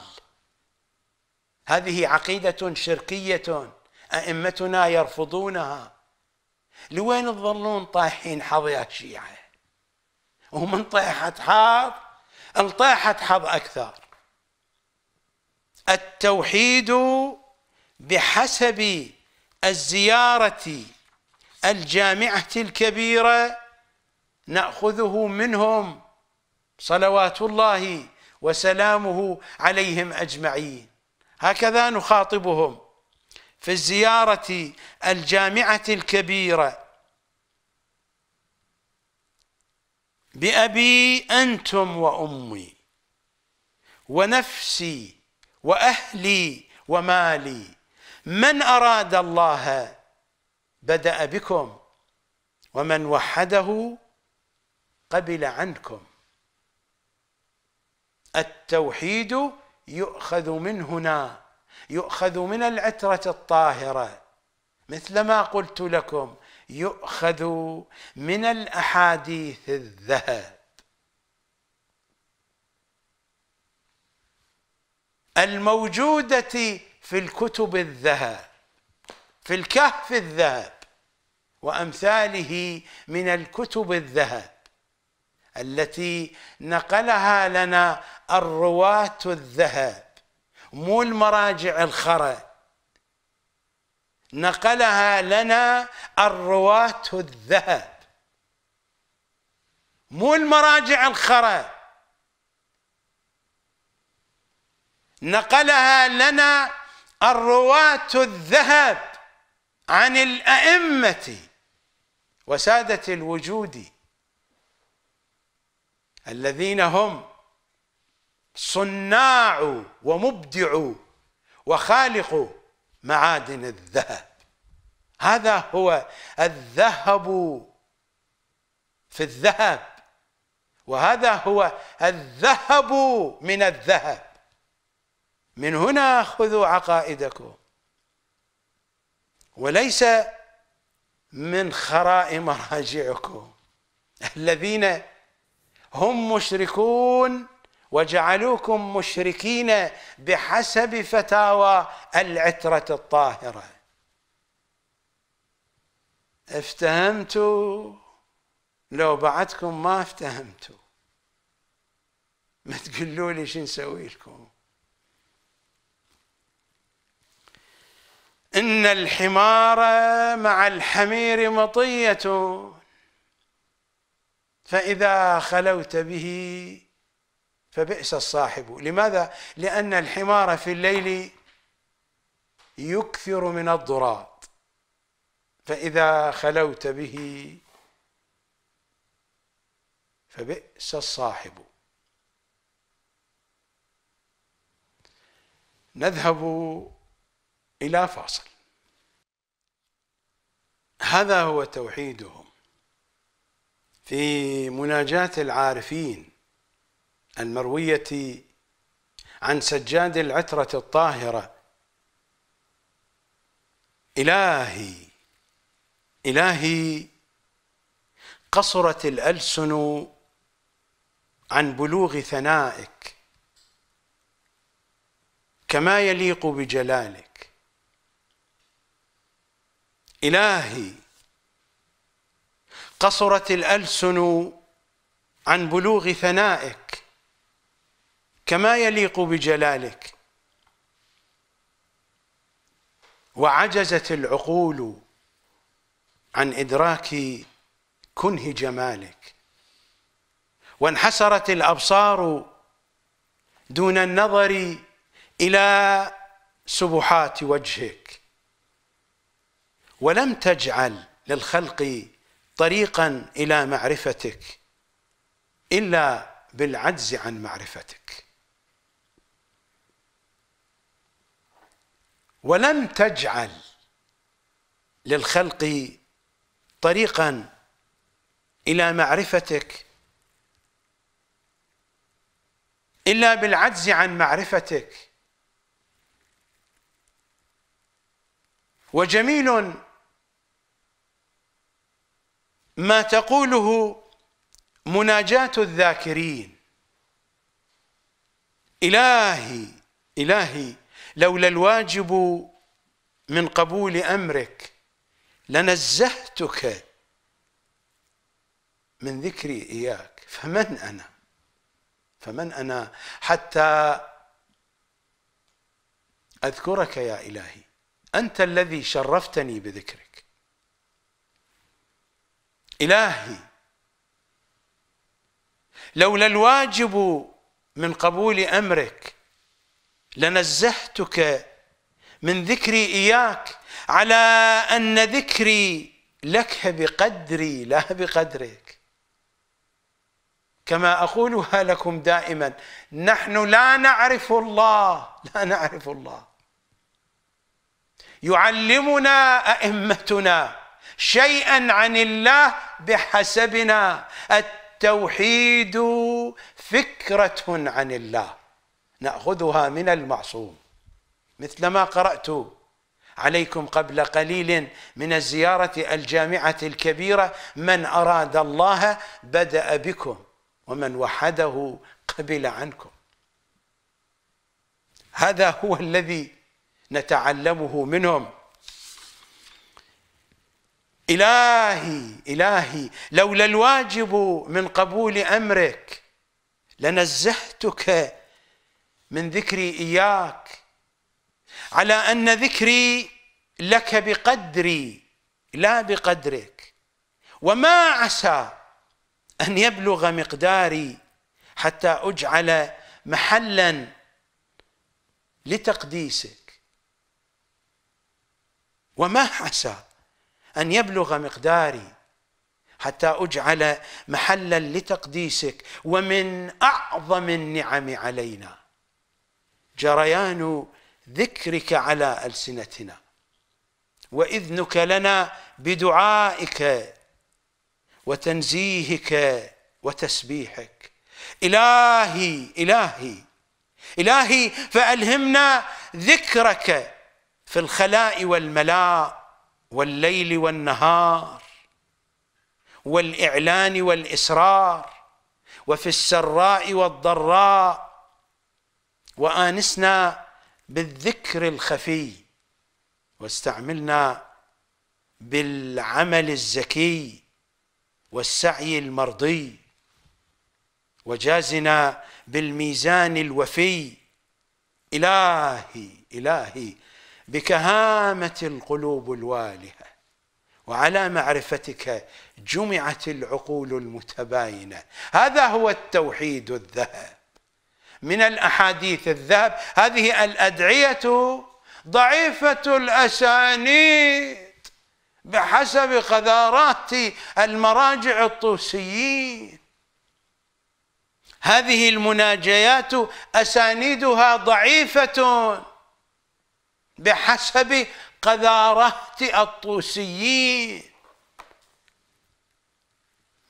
A: هذه عقيدة شركية أئمتنا يرفضونها لوين تظلون طايحين حظ يا شيعة ومن طيحة حظ انطيحت حظ أكثر التوحيد بحسب الزيارة الجامعة الكبيرة نأخذه منهم صلوات الله وسلامه عليهم أجمعين هكذا نخاطبهم في الزيارة الجامعة الكبيرة بأبي أنتم وأمي ونفسي وأهلي ومالي من أراد الله بدأ بكم ومن وحده قبل عنكم التوحيد يؤخذ من هنا يؤخذ من العترة الطاهرة مثل ما قلت لكم يؤخذ من الأحاديث الذهب الموجودة في الكتب الذهب في الكهف الذهب وامثاله من الكتب الذهب التي نقلها لنا الرواة الذهب مو المراجع الخرا نقلها لنا الرواة الذهب مو المراجع الخرا نقلها لنا الرواة الذهب عن الأئمة وسادة الوجود الذين هم صناع ومبدع وخالق معادن الذهب هذا هو الذهب في الذهب وهذا هو الذهب من الذهب من هنا خذوا عقائدكم وليس من خراء مراجعكم الذين هم مشركون وجعلوكم مشركين بحسب فتاوى العترة الطاهرة افتهمتوا لو بعدكم ما افتهمتوا ما تقولوا لي شو نسوي لكم إن الحمار مع الحمير مطية فإذا خلوت به فبئس الصاحب لماذا؟ لأن الحمار في الليل يكثر من الضراط فإذا خلوت به فبئس الصاحب نذهب إلى فاصل هذا هو توحيدهم في مناجاة العارفين المروية عن سجاد العترة الطاهرة إلهي إلهي قصرت الألسن عن بلوغ ثنائك كما يليق بجلالك إلهي قصرت الألسن عن بلوغ ثنائك كما يليق بجلالك وعجزت العقول عن إدراك كنه جمالك وانحسرت الأبصار دون النظر إلى سبحات وجهك ولم تجعل للخلق طريقا الى معرفتك الا بالعجز عن معرفتك ولم تجعل للخلق طريقا الى معرفتك الا بالعجز عن معرفتك وجميل ما تقوله مناجاة الذاكرين إلهي إلهي لولا الواجب من قبول أمرك لنزهتك من ذكري إياك فمن أنا فمن أنا حتى أذكرك يا إلهي أنت الذي شرفتني بذكرك إلهي لولا الواجب من قبول أمرك لنزهتك من ذكري إياك على أن ذكري لك بقدري لا بقدرك كما أقولها لكم دائما نحن لا نعرف الله لا نعرف الله يعلمنا أئمتنا شيئا عن الله بحسبنا التوحيد فكرة عن الله نأخذها من المعصوم مثل ما قرأت عليكم قبل قليل من الزيارة الجامعة الكبيرة من أراد الله بدأ بكم ومن وحده قبل عنكم هذا هو الذي نتعلمه منهم إلهي إلهي لولا الواجب من قبول أمرك لنزهتك من ذكري إياك على أن ذكري لك بقدري لا بقدرك وما عسى أن يبلغ مقداري حتى أجعل محلا لتقديسك وما حسى ان يبلغ مقداري حتى اجعل محلا لتقديسك ومن اعظم النعم علينا جريان ذكرك على السنتنا واذنك لنا بدعائك وتنزيهك وتسبيحك إلهي إلهي إلهي فألهمنا ذكرك في الخلاء والملاء والليل والنهار والاعلان والاسرار وفي السراء والضراء وانسنا بالذكر الخفي واستعملنا بالعمل الزكي والسعي المرضي وجازنا بالميزان الوفي الهي الهي بكهامه القلوب الوالهه وعلى معرفتك جمعت العقول المتباينه هذا هو التوحيد الذهب من الاحاديث الذهب هذه الادعيه ضعيفه الاسانيد بحسب قذارات المراجع الطوسيين هذه المناجيات اسانيدها ضعيفه بحسب قذارة الطوسيين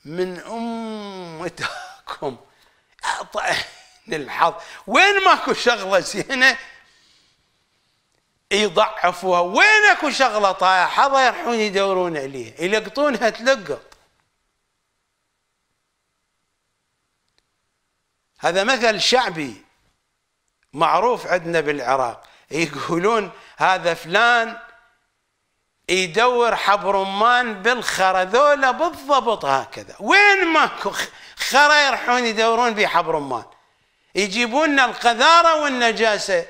A: من أمتكم أعطين الحظ وين ماكو شغلة زينة يضعفوها وين اكو شغله طايحه يروحون يدورون عليها يلقطونها تلقط هذا مثل شعبي معروف عندنا بالعراق يقولون هذا فلان يدور حبر رمان بالخرذوله بالضبط هكذا وين ماكو خرى يروحون يدورون في حبر رمان يجيبون القذاره والنجاسه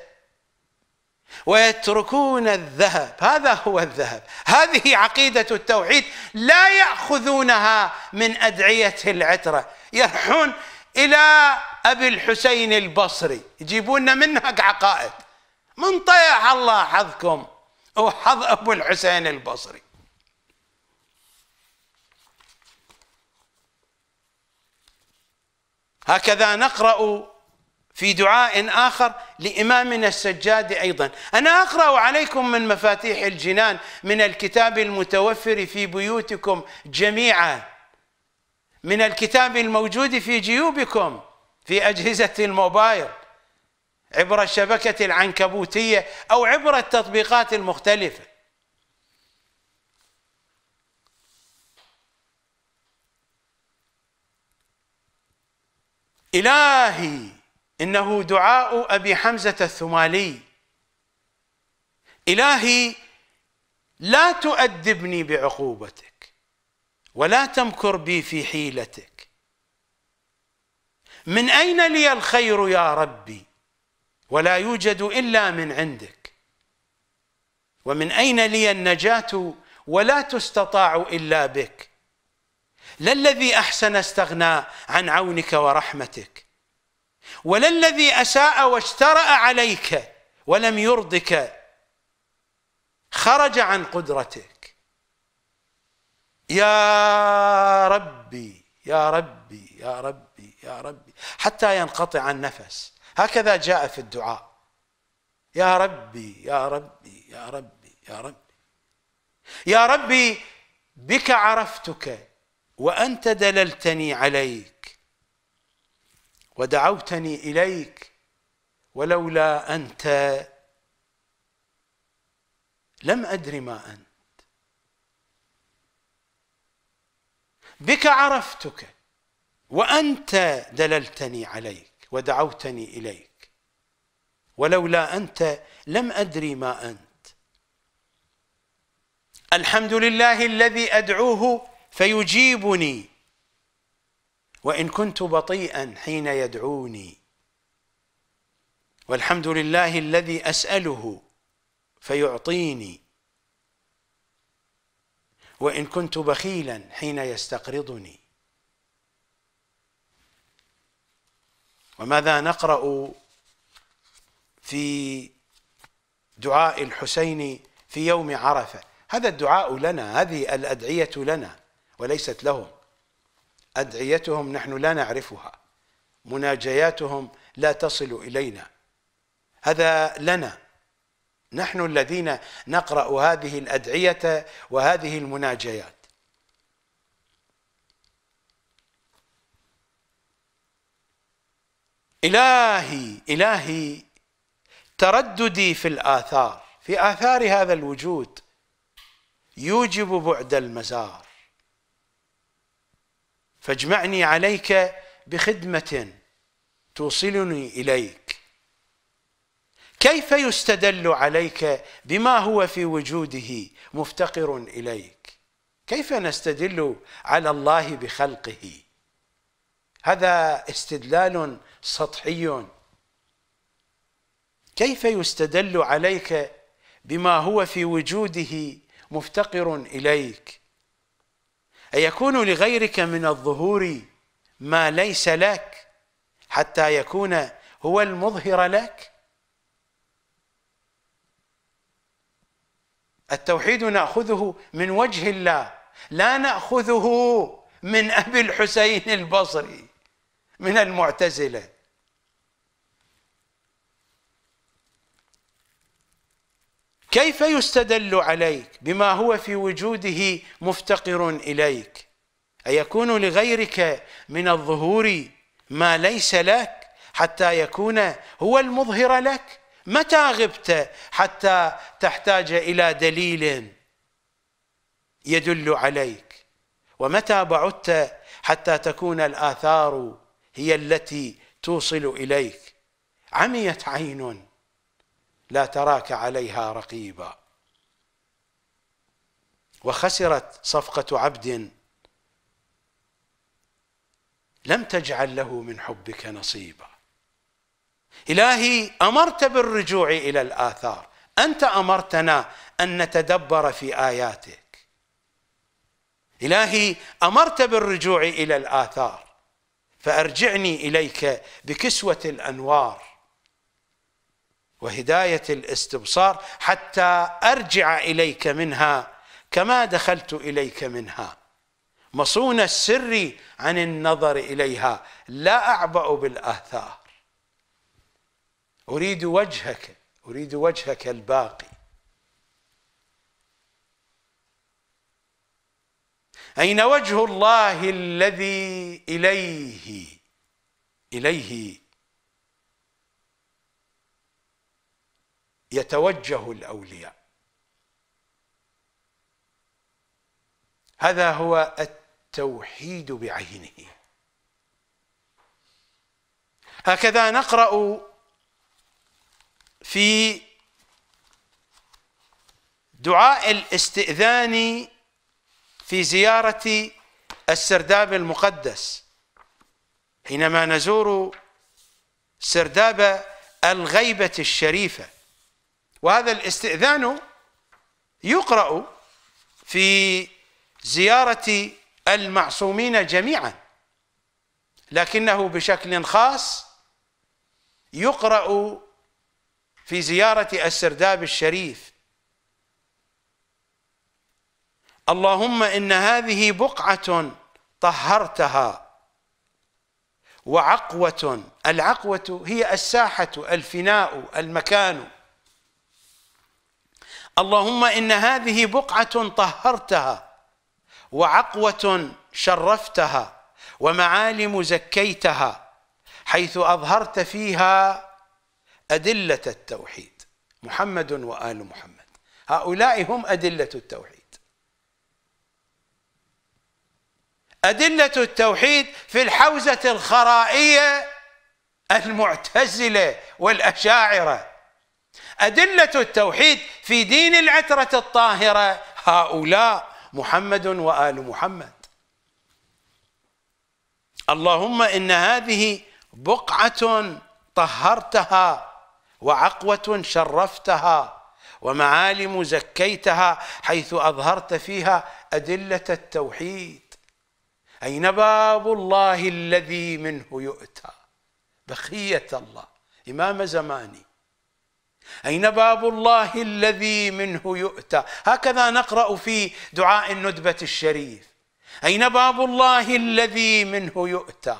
A: ويتركون الذهب هذا هو الذهب هذه عقيدة التوحيد لا يأخذونها من أدعية العترة يرحون إلى أبي الحسين البصري يجيبون منها عقائد من طيح الله حظكم وحظ أبو الحسين البصري هكذا نقرأ في دعاء آخر لإمامنا السجاد أيضا أنا أقرأ عليكم من مفاتيح الجنان من الكتاب المتوفر في بيوتكم جميعا من الكتاب الموجود في جيوبكم في أجهزة الموبايل عبر الشبكة العنكبوتية أو عبر التطبيقات المختلفة إلهي إنه دعاء أبي حمزة الثمالي إلهي لا تؤدبني بعقوبتك ولا تمكر بي في حيلتك من أين لي الخير يا ربي ولا يوجد إلا من عندك ومن أين لي النجاة ولا تستطاع إلا بك لا الذي أحسن استغنى عن عونك ورحمتك ولا الذي أساء واجترأ عليك ولم يرضك خرج عن قدرتك يا ربي يا ربي يا ربي يا ربي حتى ينقطع النفس هكذا جاء في الدعاء يا ربي يا ربي يا ربي يا ربي يا ربي بك عرفتك وانت دللتني عليك ودعوتني اليك ولولا انت لم ادر ما انت بك عرفتك وانت دللتني عليك ودعوتني اليك ولولا انت لم ادري ما انت الحمد لله الذي ادعوه فيجيبني وان كنت بطيئا حين يدعوني والحمد لله الذي اساله فيعطيني وان كنت بخيلا حين يستقرضني وماذا نقرأ في دعاء الحسين في يوم عرفة هذا الدعاء لنا هذه الأدعية لنا وليست لهم أدعيتهم نحن لا نعرفها مناجياتهم لا تصل إلينا هذا لنا نحن الذين نقرأ هذه الأدعية وهذه المناجيات إلهي إلهي ترددي في الآثار في آثار هذا الوجود يوجب بعد المزار فاجمعني عليك بخدمة توصلني إليك كيف يستدل عليك بما هو في وجوده مفتقر إليك كيف نستدل على الله بخلقه هذا استدلال سطحي كيف يستدل عليك بما هو في وجوده مفتقر اليك ايكون لغيرك من الظهور ما ليس لك حتى يكون هو المظهر لك التوحيد ناخذه من وجه الله لا ناخذه من ابي الحسين البصري من المعتزلة كيف يستدل عليك بما هو في وجوده مفتقر إليك أيكون لغيرك من الظهور ما ليس لك حتى يكون هو المظهر لك متى غبت حتى تحتاج إلى دليل يدل عليك ومتى بعدت حتى تكون الآثار هي التي توصل إليك عميت عين لا تراك عليها رقيبا وخسرت صفقة عبد لم تجعل له من حبك نصيبا إلهي أمرت بالرجوع إلى الآثار أنت أمرتنا أن نتدبر في آياتك إلهي أمرت بالرجوع إلى الآثار فارجعني اليك بكسوه الانوار وهدايه الاستبصار حتى ارجع اليك منها كما دخلت اليك منها مصون السر عن النظر اليها لا اعبا بالاثار اريد وجهك اريد وجهك الباقي أين وجه الله الذي إليه إليه يتوجه الأولياء هذا هو التوحيد بعينه هكذا نقرأ في دعاء الاستئذان في زيارة السرداب المقدس حينما نزور سرداب الغيبة الشريفة وهذا الاستئذان يقرأ في زيارة المعصومين جميعا لكنه بشكل خاص يقرأ في زيارة السرداب الشريف اللهم إن هذه بقعة طهرتها وعقوة العقوة هي الساحة الفناء المكان اللهم إن هذه بقعة طهرتها وعقوة شرفتها ومعالم زكيتها حيث أظهرت فيها أدلة التوحيد محمد وآل محمد هؤلاء هم أدلة التوحيد أدلة التوحيد في الحوزة الخرائية المعتزلة والأشاعرة أدلة التوحيد في دين العترة الطاهرة هؤلاء محمد وآل محمد اللهم إن هذه بقعة طهرتها وعقوة شرفتها ومعالم زكيتها حيث أظهرت فيها أدلة التوحيد أين باب الله الذي منه يؤتى بخية الله إمام زماني أين باب الله الذي منه يؤتى هكذا نقرأ في دعاء الندبة الشريف أين باب الله الذي منه يؤتى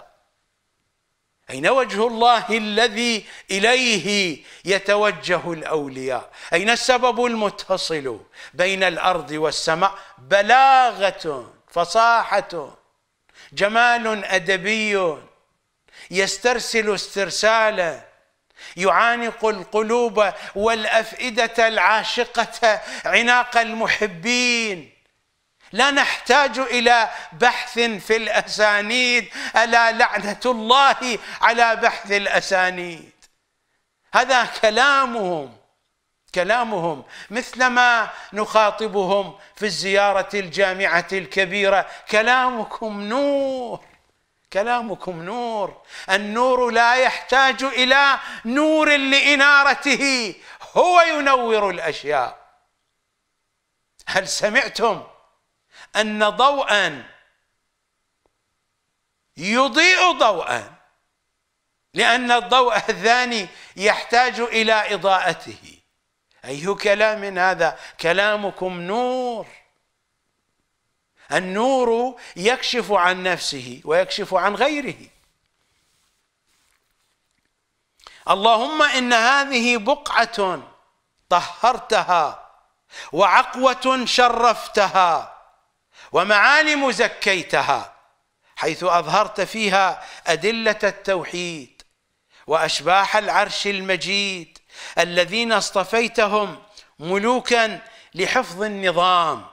A: أين وجه الله الذي إليه يتوجه الأولياء أين السبب المتصل بين الأرض والسماء بلاغة فصاحة جمال ادبي يسترسل استرسالا يعانق القلوب والافئده العاشقه عناق المحبين لا نحتاج الى بحث في الاسانيد الا لعنه الله على بحث الاسانيد هذا كلامهم كلامهم مثلما نخاطبهم في الزيارة الجامعة الكبيرة كلامكم نور كلامكم نور النور لا يحتاج إلى نور لإنارته هو ينور الأشياء هل سمعتم أن ضوءا يضيء ضوءا لأن الضوء الثاني يحتاج إلى إضاءته أي كلام هذا كلامكم نور النور يكشف عن نفسه ويكشف عن غيره اللهم إن هذه بقعة طهرتها وعقوة شرفتها ومعالم زكيتها حيث أظهرت فيها أدلة التوحيد وأشباح العرش المجيد الذين اصطفيتهم ملوكا لحفظ النظام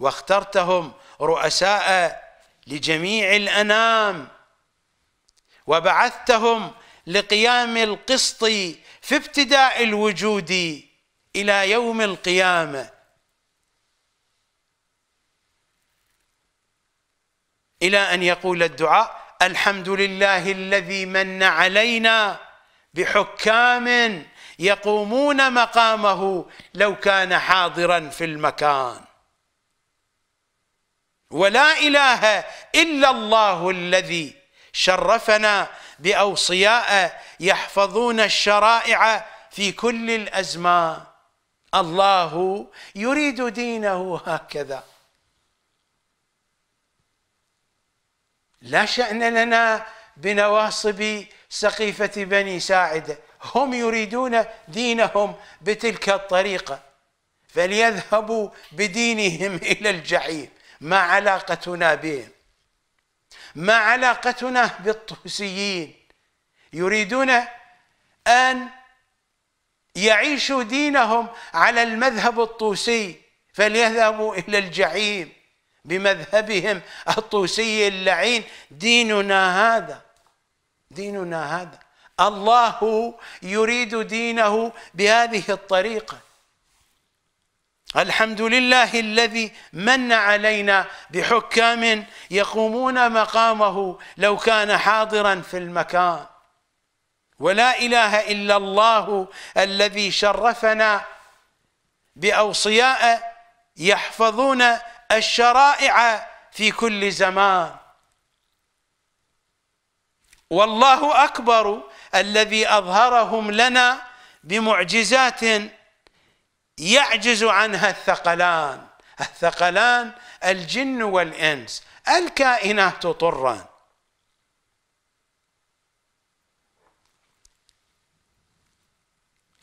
A: واخترتهم رؤساء لجميع الانام وبعثتهم لقيام القسط في ابتداء الوجود الى يوم القيامه الى ان يقول الدعاء الحمد لله الذي من علينا بحكام يقومون مقامه لو كان حاضرا في المكان ولا اله الا الله الذي شرفنا باوصياء يحفظون الشرائع في كل الازمان الله يريد دينه هكذا لا شان لنا بنواصب سقيفه بني ساعده هم يريدون دينهم بتلك الطريقة فليذهبوا بدينهم <laughs> إلى الجحيم ما علاقتنا بهم ما علاقتنا بالطوسيين يريدون أن يعيشوا دينهم على المذهب الطوسي فليذهبوا إلى الجحيم بمذهبهم الطوسي اللعين ديننا هذا ديننا هذا الله يريد دينه بهذه الطريقه الحمد لله الذي من علينا بحكام يقومون مقامه لو كان حاضرا في المكان ولا اله الا الله الذي شرفنا باوصياء يحفظون الشرائع في كل زمان والله اكبر الذي أظهرهم لنا بمعجزات يعجز عنها الثقلان الثقلان الجن والإنس الكائنات طرًا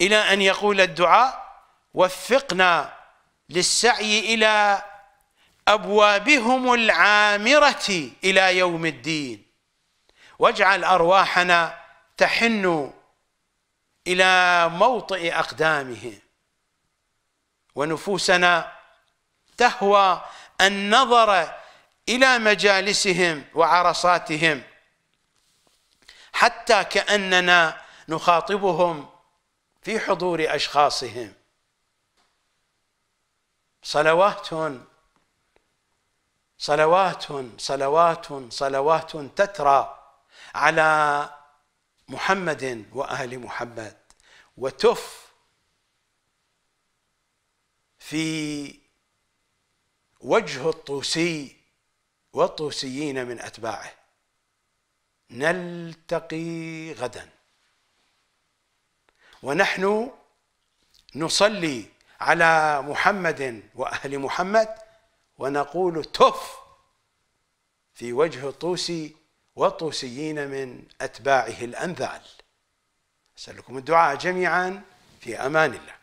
A: الى ان يقول الدعاء وفقنا للسعي الى ابوابهم العامره الى يوم الدين واجعل ارواحنا تحن إلى موطئ أقدامهم ونفوسنا تهوى النظر إلى مجالسهم وعرصاتهم حتى كأننا نخاطبهم في حضور أشخاصهم صلوات صلوات صلوات صلوات تترى على محمد وآل محمد وتف في وجه الطوسي والطوسيين من أتباعه نلتقي غدا ونحن نصلي على محمد وأهل محمد ونقول تف في وجه الطوسي والطوسيين من أتباعه الأنذال أسألكم الدعاء جميعا في أمان الله